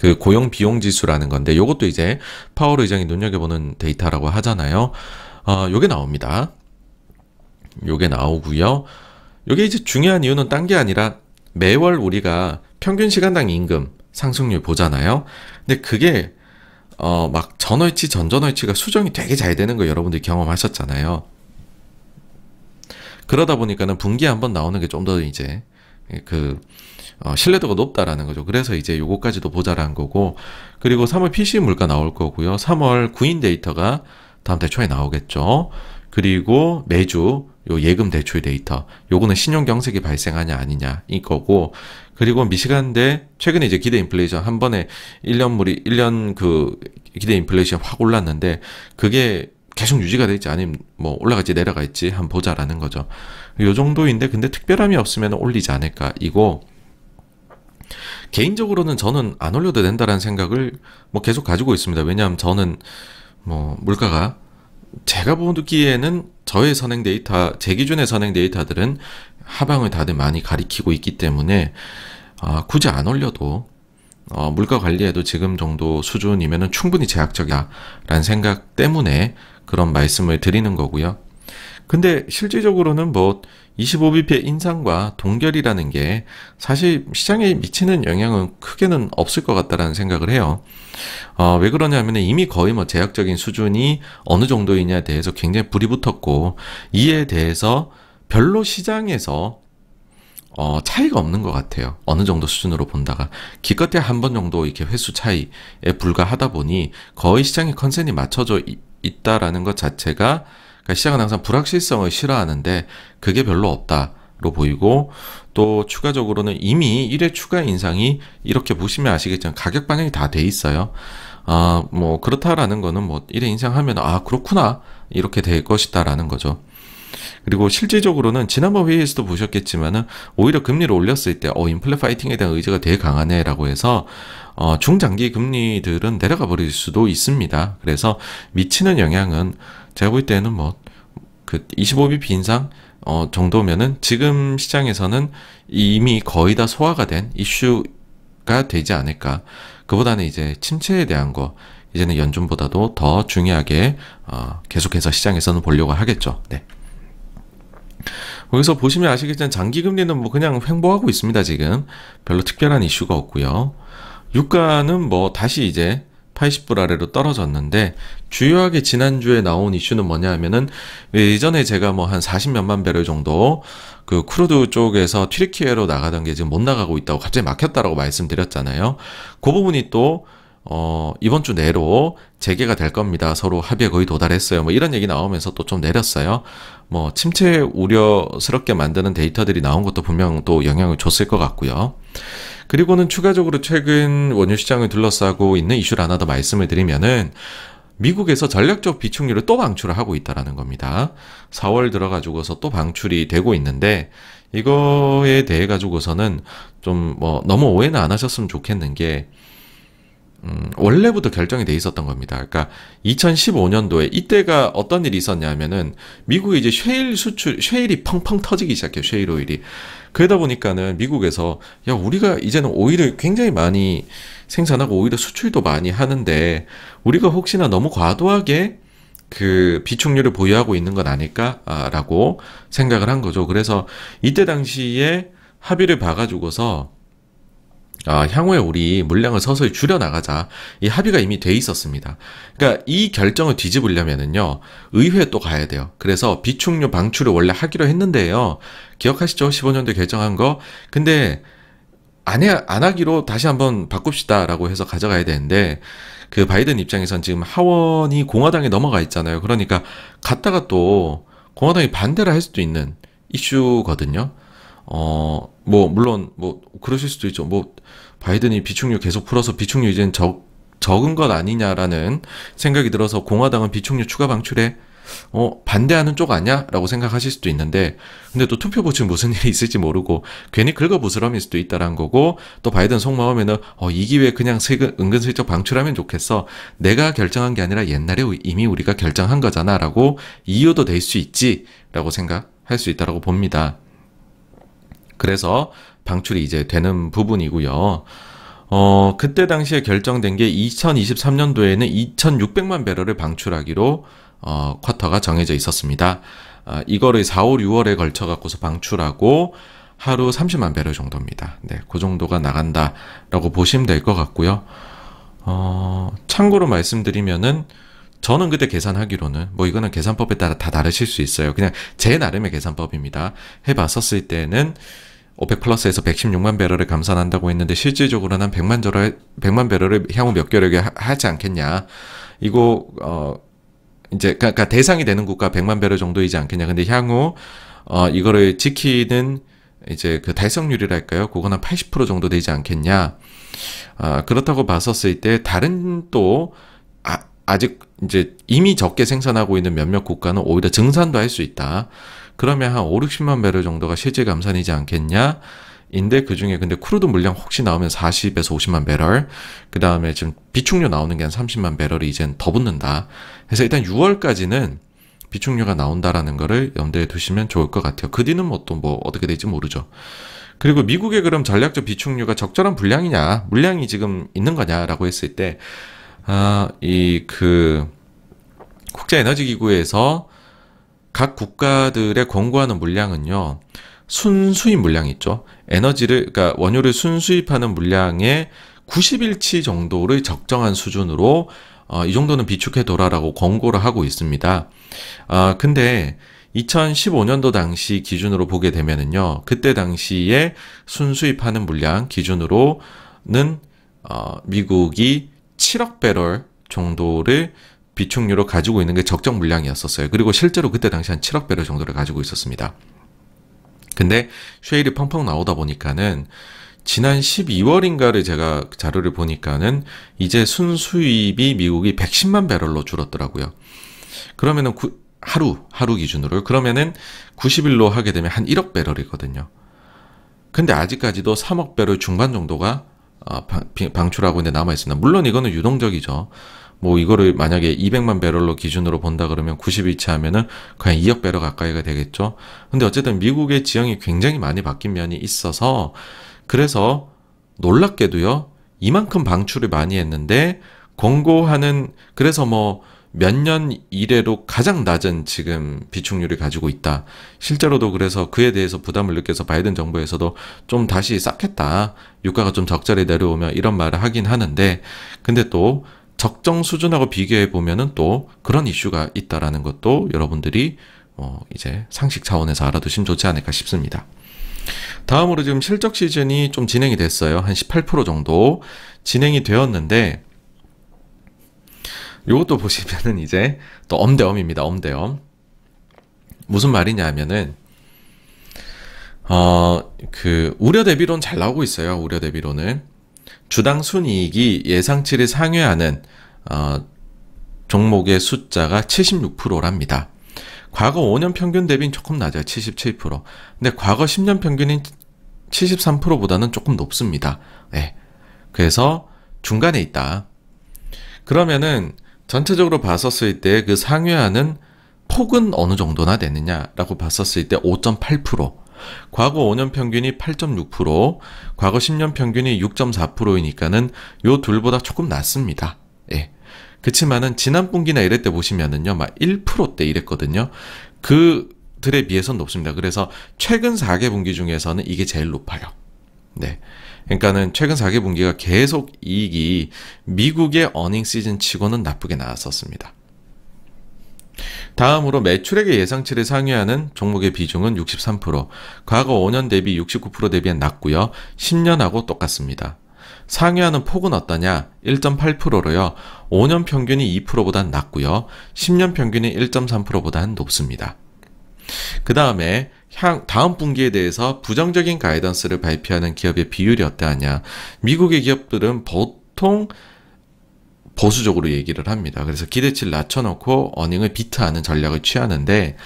[SPEAKER 1] 그 고용 비용 지수라는 건데 요것도 이제 파월 의장이 눈여겨보는 데이터라고 하잖아요. 어, 요게 나옵니다. 요게 나오고요. 요게 이제 중요한 이유는 딴 게 아니라 매월 우리가 평균 시간당 임금 상승률 보잖아요. 근데 그게 어, 막 전월치 전전월치가 수정이 되게 잘 되는 거 여러분들이 경험하셨잖아요. 그러다 보니까는 분기 한번 나오는 게 좀 더 이제 그 어, 신뢰도가 높다라는 거죠. 그래서 이제 요거까지도 보자라는 거고 그리고 3월 PC 물가 나올 거고요. 3월 구인 데이터가 다음 달 초에 나오겠죠. 그리고 매주 요 예금 대출 데이터 요거는 신용 경색이 발생하냐 아니냐 이 거고 그리고 미시간대 최근에 이제 기대 인플레이션 한 번에 1년물이 1년 그 기대 인플레이션 확 올랐는데 그게 계속 유지가 될지 아니면 뭐 올라갈지 내려갈지 한번 보자라는 거죠. 요 정도인데 근데 특별함이 없으면 올리지 않을까 이거 개인적으로는 저는 안 올려도 된다라는 생각을 뭐 계속 가지고 있습니다. 왜냐하면 저는 뭐 물가가 제가 보기에는 저의 선행 데이터, 제 기준의 선행 데이터들은 하방을 다들 많이 가리키고 있기 때문에 아, 굳이 안 올려도 어, 물가 관리에도 지금 정도 수준이면 충분히 제약적이다라는 생각 때문에 그런 말씀을 드리는 거고요. 근데 실질적으로는 뭐 25bp의 인상과 동결이라는 게 사실 시장에 미치는 영향은 크게는 없을 것 같다라는 생각을 해요. 어, 왜 그러냐면 이미 거의 뭐 제약적인 수준이 어느 정도이냐에 대해서 굉장히 불이 붙었고 이에 대해서 별로 시장에서 어, 차이가 없는 것 같아요. 어느 정도 수준으로 본다가. 기껏해야 한번 정도 이렇게 횟수 차이에 불과하다 보니 거의 시장의 컨셉이 맞춰져 있다라는 것 자체가 그러니까 시장은 항상 불확실성을 싫어하는데 그게 별로 없다. 로 보이고 또 추가적으로는 이미 1회 추가 인상이 이렇게 보시면 아시겠지만 가격 반영이 다 돼 있어요. 아, 뭐 그렇다라는 거는 뭐 1회 인상하면 아, 그렇구나. 이렇게 될 것이다라는 거죠. 그리고 실질적으로는 지난번 회의에서도 보셨겠지만은 오히려 금리를 올렸을 때 어 인플레 파이팅에 대한 의지가 되게 강하네라고 해서 어 중장기 금리들은 내려가 버릴 수도 있습니다. 그래서 미치는 영향은 제가 볼 때는 뭐 그 25bp 인상 어, 정도면은 지금 시장에서는 이미 거의 다 소화가 된 이슈가 되지 않을까. 그보다는 이제 침체에 대한 거 이제는 연준보다도 더 중요하게 어, 계속해서 시장에서는 보려고 하겠죠. 네. 거기서 보시면 아시겠지만 장기 금리는 뭐 그냥 횡보하고 있습니다. 지금 별로 특별한 이슈가 없고요. 유가는 뭐 다시 이제 80불 아래로 떨어졌는데 주요하게 지난주에 나온 이슈는 뭐냐 하면은 예전에 제가 뭐 한 40몇만 배럴 정도 그 크루드 쪽에서 트리키예로 나가던 게 지금 못 나가고 있다고 갑자기 막혔다라고 말씀드렸잖아요. 그 부분이 또 어, 이번 주 내로 재개가 될 겁니다. 서로 합의에 거의 도달했어요. 뭐 이런 얘기 나오면서 또 좀 내렸어요. 뭐 침체 우려스럽게 만드는 데이터들이 나온 것도 분명 또 영향을 줬을 것 같고요. 그리고는 추가적으로 최근 원유 시장을 둘러싸고 있는 이슈를 하나 더 말씀을 드리면은 미국에서 전략적 비축률을 또 방출을 하고 있다라는 겁니다. 4월 들어가지고서 또 방출이 되고 있는데 이거에 대해 가지고서는 좀 뭐 너무 오해는 안 하셨으면 좋겠는 게 음, 원래부터 결정이 돼 있었던 겁니다. 그러니까 2015년도에 이때가 어떤 일이 있었냐면은 미국이 이제 쉐일 수출, 쉐일이 펑펑 터지기 시작해요. 쉐일 오일이. 그러다 보니까는 미국에서 야 우리가 이제는 오일을 굉장히 많이 생산하고 오히려 수출도 많이 하는데 우리가 혹시나 너무 과도하게 그 비축률을 보유하고 있는 건 아닐까라고 아, 생각을 한 거죠. 그래서 이때 당시에 합의를 봐가지고서 어, 향후에 우리 물량을 서서히 줄여 나가자 이 합의가 이미 돼 있었습니다. 그러니까 이 결정을 뒤집으려면은요 의회 에또 가야 돼요. 그래서 비축류 방출을 원래 하기로 했는데요 기억하시죠? 15년도 에 결정한 거 근데 안, 해, 안 하기로 다시 한번 바꿉시다라고 해서 가져가야 되는데 그 바이든 입장에선 지금 하원이 공화당에 넘어가 있잖아요. 그러니까 갔다가 또 공화당이 반대를 할 수도 있는 이슈거든요. 어, 뭐, 물론, 뭐, 그러실 수도 있죠. 뭐, 바이든이 비축류 계속 풀어서 비축류 이젠 적, 적은 것 아니냐라는 생각이 들어서 공화당은 비축류 추가 방출에 어, 반대하는 쪽 아니야? 라고 생각하실 수도 있는데, 근데 또 투표 보충 무슨 일이 있을지 모르고, 괜히 긁어부스럼일 수도 있다는 거고, 또 바이든 속마음에는, 어, 이 기회에 그냥 슬근, 은근슬쩍 방출하면 좋겠어. 내가 결정한 게 아니라 옛날에 이미 우리가 결정한 거잖아. 라고 이유도 될 수 있지. 라고 생각할 수 있다라고 봅니다. 그래서 방출이 이제 되는 부분이고요. 어, 그때 당시에 결정된 게 2023년도에는 2,600만 배럴을 방출하기로 어, 쿼터가 정해져 있었습니다. 아, 이거를 4, 5, 6월에 걸쳐 갖고서 방출하고 하루 30만 배럴 정도입니다. 네, 그 정도가 나간다라고 보시면 될 것 같고요. 어, 참고로 말씀드리면은 저는 그때 계산하기로는 뭐 이거는 계산법에 따라 다 다르실 수 있어요. 그냥 제 나름의 계산법입니다. 해봤었을 때는 오펙 플러스에서 116만 배럴을 감산한다고 했는데 실질적으로는 한 100만 배럴 100만 배럴을 향후 몇 개월에 하지 않겠냐. 이거 어 이제 그러니까, 그러니까 대상이 되는 국가 100만 배럴 정도이지 않겠냐. 근데 향후 어 이거를 지키는 이제 그 달성률이랄까요? 그건 한80% 정도 되지 않겠냐. 아, 그렇다고 봤었을 때 다른 또 아, 아직 이제 이미 적게 생산하고 있는 몇몇 국가는 오히려 증산도 할 수 있다. 그러면 한 5, 60만 배럴 정도가 실제 감산이지 않겠냐? 인데 그 중에 근데 크루드 물량 혹시 나오면 40에서 50만 배럴, 그 다음에 지금 비축류 나오는 게 한 30만 배럴이 이젠 더 붙는다. 그래서 일단 6월까지는 비축류가 나온다라는 거를 염두에 두시면 좋을 것 같아요. 그 뒤는 뭐 또뭐 뭐 어떻게 될지 모르죠. 그리고 미국의 그럼 전략적 비축류가 적절한 분량이냐, 물량이 지금 있는 거냐라고 했을 때, 아, 이 그 국제에너지기구에서 각 국가들의 권고하는 물량은요. 순수입 물량 있죠. 에너지를 그러니까 원유를 순수입하는 물량의 90일치 정도를 적정한 수준으로 어, 이 정도는 비축해둬라라고 권고를 하고 있습니다. 아, 어, 근데 2015년도 당시 기준으로 보게 되면은요, 그때 당시에 순수입하는 물량 기준으로는 어, 미국이 7억 배럴 정도를 비축유로 가지고 있는 게 적정 물량이었었어요. 그리고 실제로 그때 당시 한 7억 배럴 정도를 가지고 있었습니다. 근데 쉐일이 펑펑 나오다 보니까는 지난 12월인가를 제가 자료를 보니까는 이제 순수입이 미국이 110만 배럴로 줄었더라고요. 그러면은 구, 하루 하루 기준으로 그러면은 90일로 하게 되면 한 1억 배럴이거든요. 근데 아직까지도 3억 배럴 중반 정도가 어, 방, 방출하고 있는데 남아 있습니다. 물론 이거는 유동적이죠. 뭐 이거를 만약에 200만 배럴로 기준으로 본다 그러면 90위치 하면은 그냥 2억 배럴 가까이가 되겠죠. 근데 어쨌든 미국의 지형이 굉장히 많이 바뀐 면이 있어서 그래서 놀랍게도요. 이만큼 방출을 많이 했는데 권고하는 그래서 뭐 몇 년 이래로 가장 낮은 지금 비축률을 가지고 있다. 실제로도 그래서 그에 대해서 부담을 느껴서 바이든 정부에서도 좀 다시 싹했다. 유가가 좀 적절히 내려오면 이런 말을 하긴 하는데 근데 또 적정 수준하고 비교해 보면은 또 그런 이슈가 있다라는 것도 여러분들이 어 이제 상식 차원에서 알아두시면 좋지 않을까 싶습니다. 다음으로 지금 실적 시즌이 좀 진행이 됐어요. 한 18% 정도 진행이 되었는데 이것도 보시면은 이제 또 엄대엄입니다. 엄대엄. 무슨 말이냐면은 어그 우려 대비론 잘 나오고 있어요. 우려 대비론은 주당 순이익이 예상치를 상회하는 어, 종목의 숫자가 76%랍니다. 과거 5년 평균 대비는 조금 낮아요. 77%. 근데 과거 10년 평균인 73%보다는 조금 높습니다. 네. 그래서 중간에 있다. 그러면은 전체적으로 봤었을 때 그 상회하는 폭은 어느 정도나 되느냐라고 봤었을 때5.8% 과거 5년 평균이 8.6%, 과거 10년 평균이 6.4%이니까는 요 둘보다 조금 낮습니다. 예. 그치만은 지난 분기나 이럴 때 보시면은요, 막 1%대 이랬거든요. 그들에 비해선 높습니다. 그래서 최근 4개 분기 중에서는 이게 제일 높아요. 네. 그러니까는 최근 4개 분기가 계속 이익이 미국의 어닝 시즌 치고는 나쁘게 나왔었습니다. 다음으로 매출액의 예상치를 상회하는 종목의 비중은 63%, 과거 5년 대비 69% 대비한 낮고요. 10년하고 똑같습니다. 상회하는 폭은 어떠냐? 1.8%로요. 5년 평균이 2%보단 낮고요. 10년 평균이 1.3%보단 높습니다. 그 다음에 향 다음 분기에 대해서 부정적인 가이던스를 발표하는 기업의 비율이 어떠하냐? 미국의 기업들은 보통 보수적으로 얘기를 합니다. 그래서 기대치를 낮춰놓고 어닝을 비트하는 전략을 취하는데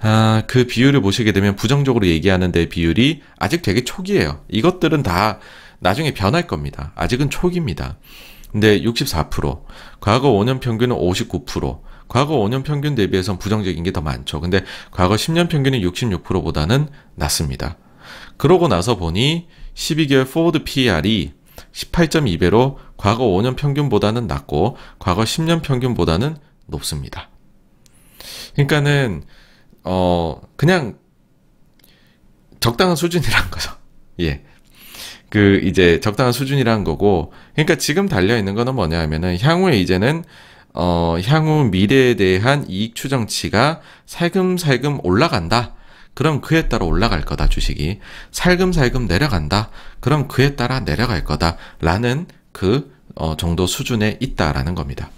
[SPEAKER 1] 아, 그 비율을 보시게 되면 부정적으로 얘기하는 데 비율이 아직 되게 초기예요. 이것들은 다 나중에 변할 겁니다. 아직은 초기입니다. 근데 64%, 과거 5년 평균은 59%, 과거 5년 평균 대비해선 부정적인 게 더 많죠. 근데 과거 10년 평균은 66%보다는 낮습니다. 그러고 나서 보니 12개월 포워드 PER이 18.2배로 과거 5년 평균보다는 낮고 과거 10년 평균보다는 높습니다. 그러니까는 어 그냥 적당한 수준이란 거죠. 예. 그 이제 적당한 수준이란 거고 그러니까 지금 달려 있는 거는 뭐냐 하면은 향후에 이제는 어 향후 미래에 대한 이익 추정치가 살금살금 올라간다. 그럼 그에 따라 올라갈 거다 주식이 살금살금 내려간다 그럼 그에 따라 내려갈 거다 라는 그 어, 정도 수준에 있다라는 겁니다.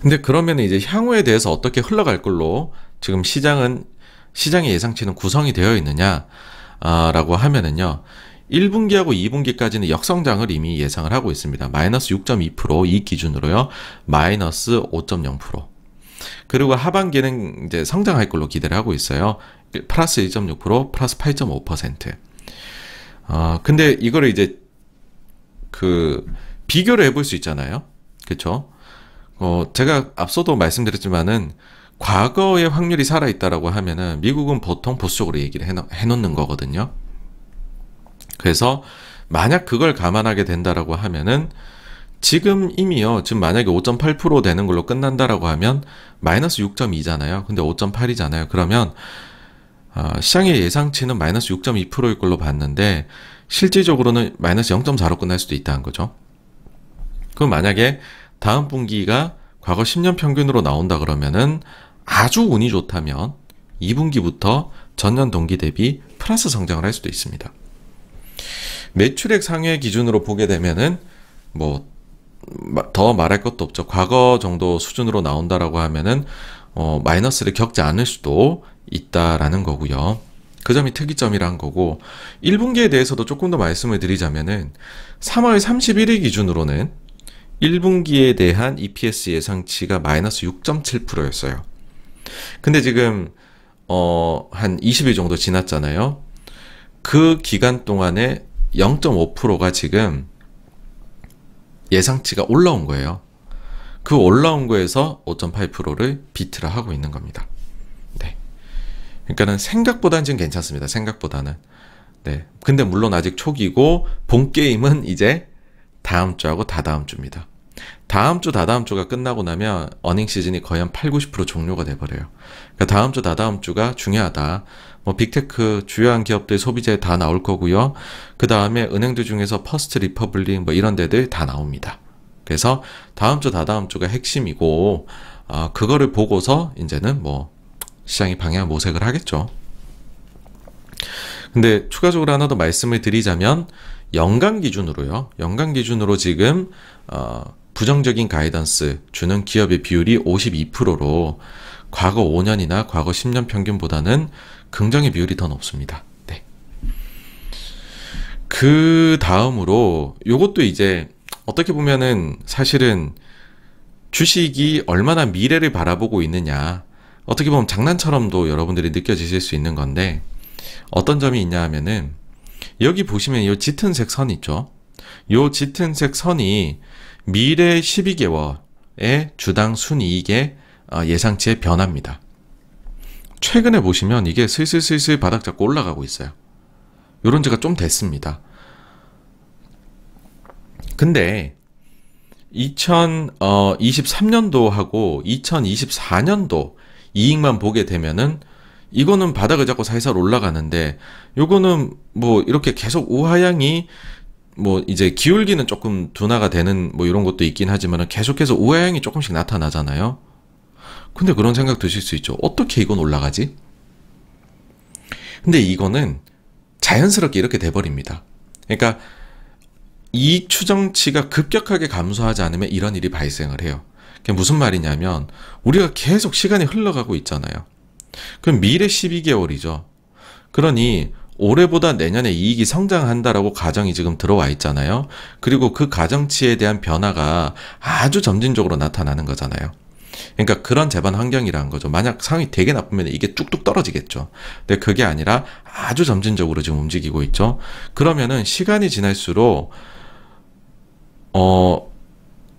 [SPEAKER 1] 근데 그러면 이제 향후에 대해서 어떻게 흘러갈 걸로 지금 시장은 시장의 예상치는 구성이 되어 있느냐라고 아, 하면은요. 1분기하고 2분기까지는 역성장을 이미 예상을 하고 있습니다. 마이너스 6.2%이 기준으로요. 마이너스 5.0%. 그리고 하반기는 이제 성장할 걸로 기대를 하고 있어요. 플러스 1.6%, 플러스 8.5%. 어, 근데 이거 이제 그 비교를 해볼 수 있잖아요. 그렇 어, 제가 앞서도 말씀드렸지만은 과거의 확률이 살아있다라고 하면은 미국은 보통 보수적으로 얘기를 해놓, 는 거거든요. 그래서 만약 그걸 감안하게 된다라고 하면은 지금 이미요. 지금 만약에 5.8% 되는 걸로 끝난다라고 하면 마이너스 6.2잖아요. 근데 5.8이잖아요. 그러면 어, 시장의 예상치는 마이너스 6.2%일 걸로 봤는데 실질적으로는 마이너스 0.4로 끝날 수도 있다는 거죠. 그럼 만약에 다음 분기가 과거 10년 평균으로 나온다 그러면은 아주 운이 좋다면 2분기부터 전년 동기 대비 플러스 성장을 할 수도 있습니다. 매출액 상의 기준으로 보게 되면은 뭐더 말할 것도 없죠. 과거 정도 수준으로 나온다라고 하면은 어, 마이너스를 겪지 않을 수도 있다라는 거고요. 그 점이 특이점이란 거고 1분기에 대해서도 조금 더 말씀을 드리자면은 3월 31일 기준으로는 1분기에 대한 EPS 예상치가 마이너스 6.7%였어요. 근데 지금 어, 한 20일 정도 지났잖아요. 그 기간 동안에 0.5%가 지금 예상치가 올라온 거예요. 그 올라온 거에서 5.8%를 비트를 하고 있는 겁니다. 네. 그러니까는 생각보다는 지금 괜찮습니다. 생각보다는. 네. 근데 물론 아직 초기고 본 게임은 이제 다음 주하고 다다음 주입니다. 다음 주 다다음 주가 끝나고 나면 어닝 시즌이 거의 한 8, 90% 종료가 돼 버려요. 그러니까 다음 주 다다음 주가 중요하다. 뭐 빅테크 주요한 기업들 소비자에 다 나올 거고요. 그 다음에 은행들 중에서 퍼스트 리퍼블릭 뭐 이런 데들 다 나옵니다. 그래서 다음 주 다다음 주가 핵심이고 어, 그거를 보고서 이제는 뭐 시장이 방향 모색을 하겠죠. 근데 추가적으로 하나 더 말씀을 드리자면 연간 기준으로요. 연간 기준으로 지금 어, 부정적인 가이던스 주는 기업의 비율이 52%로 과거 5년이나 과거 10년 평균보다는 긍정의 비율이 더 높습니다. 네. 그 다음으로 요것도 이제 어떻게 보면은 사실은 주식이 얼마나 미래를 바라보고 있느냐 어떻게 보면 장난처럼도 여러분들이 느껴지실 수 있는 건데 어떤 점이 있냐 하면은 여기 보시면 이 짙은색 선 있죠 이 짙은색 선이 미래 12개월의 주당 순이익의 어, 예상치의 변화입니다 최근에 보시면 이게 슬슬슬슬 바닥 잡고 올라가고 있어요. 요런 지가 좀 됐습니다. 근데 2023년도하고 어, 2024년도 이익만 보게 되면은 이거는 바닥을 잡고 살살 올라가는데 요거는 뭐 이렇게 계속 우하향이 뭐 이제 기울기는 조금 둔화가 되는 뭐 이런 것도 있긴 하지만은 계속해서 우하향이 조금씩 나타나잖아요. 근데 그런 생각 드실 수 있죠. 어떻게 이건 올라가지? 근데 이거는 자연스럽게 이렇게 돼버립니다. 그러니까 이 추정치가 급격하게 감소하지 않으면 이런 일이 발생을 해요. 그게 무슨 말이냐면 우리가 계속 시간이 흘러가고 있잖아요. 그럼 미래 12개월이죠. 그러니 올해보다 내년에 이익이 성장한다라고 가정이 지금 들어와 있잖아요. 그리고 그 가정치에 대한 변화가 아주 점진적으로 나타나는 거잖아요. 그러니까 그런 재반 환경이라는 거죠. 만약 상황이 되게 나쁘면 이게 쭉쭉 떨어지겠죠. 근데 그게 아니라 아주 점진적으로 지금 움직이고 있죠. 그러면은 시간이 지날수록 어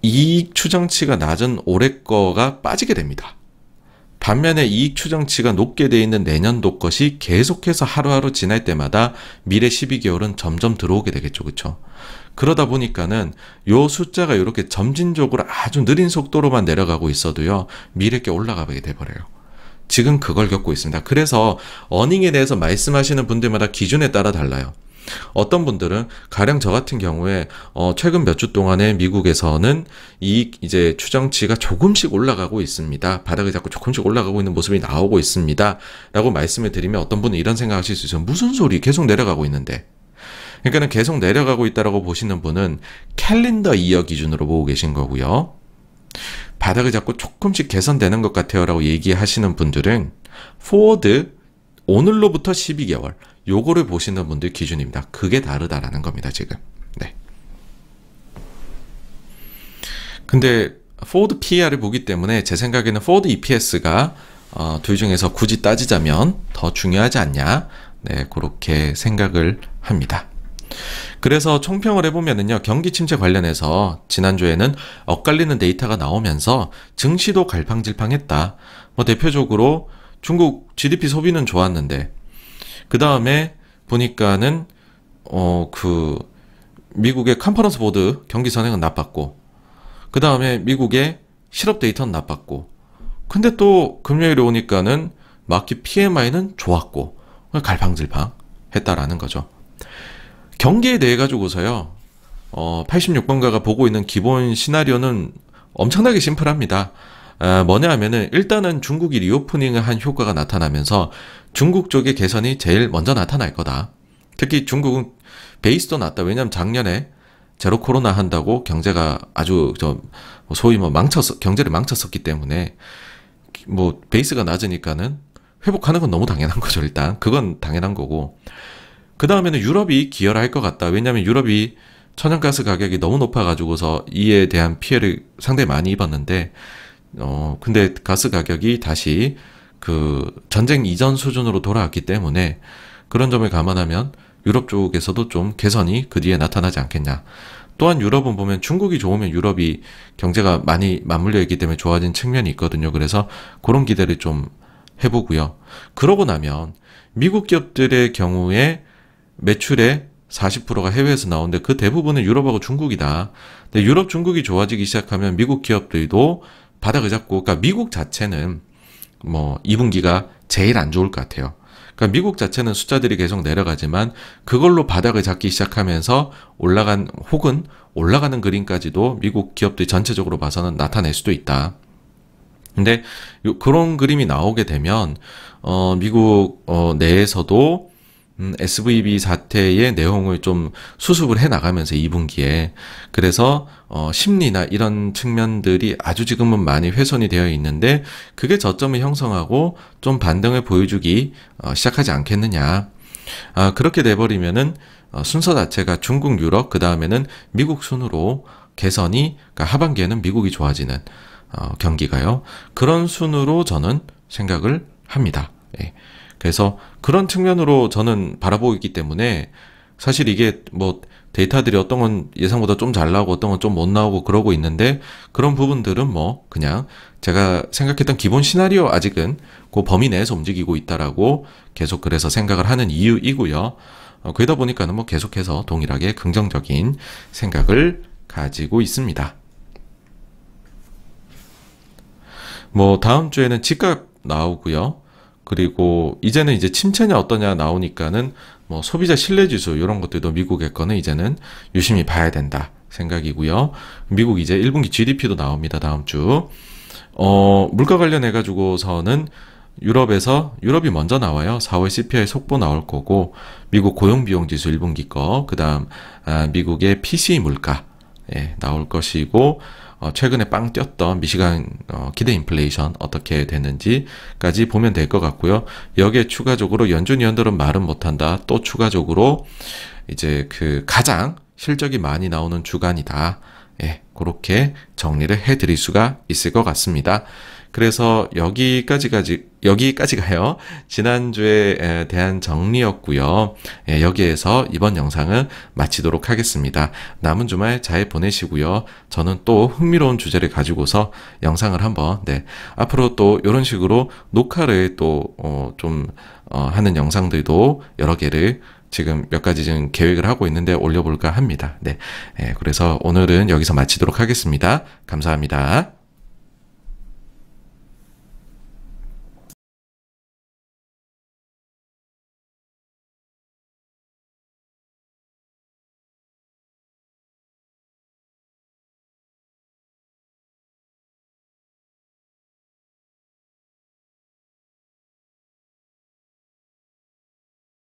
[SPEAKER 1] 이익 추정치가 낮은 올해 거가 빠지게 됩니다. 반면에 이익 추정치가 높게 돼 있는 내년도 것이 계속해서 하루하루 지날 때마다 미래 12개월은 점점 들어오게 되겠죠. 그렇죠? 그러다 보니까는 요 숫자가 이렇게 점진적으로 아주 느린 속도로만 내려가고 있어도요. 미래게 올라가게 돼 버려요. 지금 그걸 겪고 있습니다. 그래서 어닝에 대해서 말씀하시는 분들마다 기준에 따라 달라요. 어떤 분들은 가령 저 같은 경우에 어 최근 몇 주 동안에 미국에서는 이 이제 추정치가 조금씩 올라가고 있습니다. 바닥이 자꾸 조금씩 올라가고 있는 모습이 나오고 있습니다. 라고 말씀을 드리면 어떤 분은 이런 생각하실 수 있어요. 무슨 소리 계속 내려가고 있는데. 그러니까는 계속 내려가고 있다라고 보시는 분은 캘린더 이어 기준으로 보고 계신 거고요. 바닥이 자꾸 조금씩 개선되는 것 같아요라고 얘기하시는 분들은 포워드 오늘로부터 12개월 요거를 보시는 분들 기준입니다. 그게 다르다라는 겁니다, 지금. 네. 근데 포워드 PER을 보기 때문에 제 생각에는 포워드 EPS가 어, 둘 중에서 굳이 따지자면 더 중요하지 않냐? 네, 그렇게 생각을 합니다. 그래서 총평을 해보면은요, 경기 침체 관련해서 지난주에는 엇갈리는 데이터가 나오면서 증시도 갈팡질팡했다. 뭐 대표적으로 중국 GDP 소비는 좋았는데, 그 다음에 보니까는, 어, 그, 미국의 컨퍼런스 보드 경기 선행은 나빴고, 그 다음에 미국의 실업 데이터는 나빴고, 근데 또 금요일에 오니까는 마켓 PMI는 좋았고, 갈팡질팡 했다라는 거죠. 경기에 대해 가지고서요. 어, 86번가가 보고 있는 기본 시나리오는 엄청나게 심플합니다. 아, 뭐냐 하면은 일단은 중국이 리오프닝을 한 효과가 나타나면서 중국 쪽의 개선이 제일 먼저 나타날 거다. 특히 중국은 베이스도 낮다. 왜냐하면 작년에 제로 코로나 한다고 경제가 아주 좀 소위 뭐 망쳤 경제를 망쳤었기 때문에 뭐 베이스가 낮으니까는 회복하는 건 너무 당연한 거죠 일단 그건 당연한 거고 그 다음에는 유럽이 기여를 할 것 같다. 왜냐하면 유럽이 천연가스 가격이 너무 높아가지고서 이에 대한 피해를 상당히 많이 입었는데, 어, 근데 가스 가격이 다시 그 전쟁 이전 수준으로 돌아왔기 때문에 그런 점을 감안하면 유럽 쪽에서도 좀 개선이 그 뒤에 나타나지 않겠냐. 또한 유럽은 보면 중국이 좋으면 유럽이 경제가 많이 맞물려 있기 때문에 좋아진 측면이 있거든요. 그래서 그런 기대를 좀 해보고요. 그러고 나면 미국 기업들의 경우에 매출의 40%가 해외에서 나오는데 그 대부분은 유럽하고 중국이다. 근데 유럽 중국이 좋아지기 시작하면 미국 기업들도 바닥을 잡고 그러니까 미국 자체는 뭐 2분기가 제일 안 좋을 것 같아요. 그러니까 미국 자체는 숫자들이 계속 내려가지만 그걸로 바닥을 잡기 시작하면서 올라간 혹은 올라가는 그림까지도 미국 기업들이 전체적으로 봐서는 나타낼 수도 있다. 근데 그런 그림이 나오게 되면 어 미국 어 내에서도 음, SVB 사태의 내용을 좀 수습을 해 나가면서 2분기에 그래서 어, 심리나 이런 측면들이 아주 지금은 많이 훼손이 되어 있는데 그게 저점을 형성하고 좀 반등을 보여주기 어, 시작하지 않겠느냐. 아, 그렇게 돼버리면은 어, 순서 자체가 중국, 유럽 그 다음에는 미국 순으로 개선이 그러니까 하반기에는 미국이 좋아지는 어, 경기가요. 그런 순으로 저는 생각을 합니다. 예. 그래서 그런 측면으로 저는 바라보기 고있 때문에 사실 이게 뭐 데이터들이 어떤 건 예상보다 좀 잘 나오고 어떤 건 좀 못 나오고 그러고 있는데 그런 부분들은 뭐 그냥 제가 생각했던 기본 시나리오 아직은 그 범위 내에서 움직이고 있다라고 계속 그래서 생각을 하는 이유이고요. 어, 그러다 보니까는 뭐 계속해서 동일하게 긍정적인 생각을 가지고 있습니다. 뭐 다음 주에는 집값 나오고요. 그리고 이제는 이제 침체냐 어떠냐 나오니까는 뭐 소비자 신뢰 지수 이런 것들도 미국의 거는 이제는 유심히 봐야 된다 생각이고요. 미국 이제 1분기 GDP도 나옵니다. 다음 주. 어, 물가 관련해 가지고서는 유럽에서 유럽이 먼저 나와요. 4월 CPI 속보 나올 거고 미국 고용 비용 지수 1분기 거, 그다음 아, 미국의 p c 물가 예, 나올 것이고 어, 최근에 빵 뛰었던 미시간 어, 기대 인플레이션 어떻게 되는지까지 보면 될 것 같고요. 여기에 추가적으로 연준 위원들은 말은 못한다. 또 추가적으로 이제 그 가장 실적이 많이 나오는 주간이다. 예, 그렇게 정리를 해드릴 수가 있을 것 같습니다. 그래서 여기까지까지 여기까지가요. 지난주에 대한 정리였고요. 예, 여기에서 이번 영상은 마치도록 하겠습니다. 남은 주말 잘 보내시고요. 저는 또 흥미로운 주제를 가지고서 영상을 한번 네 앞으로 또 이런 식으로 녹화를 또좀 어, 어, 하는 영상들도 여러 개를 지금 몇 가지 지금 계획을 하고 있는데 올려볼까 합니다. 네, 네 그래서 오늘은 여기서 마치도록 하겠습니다. 감사합니다.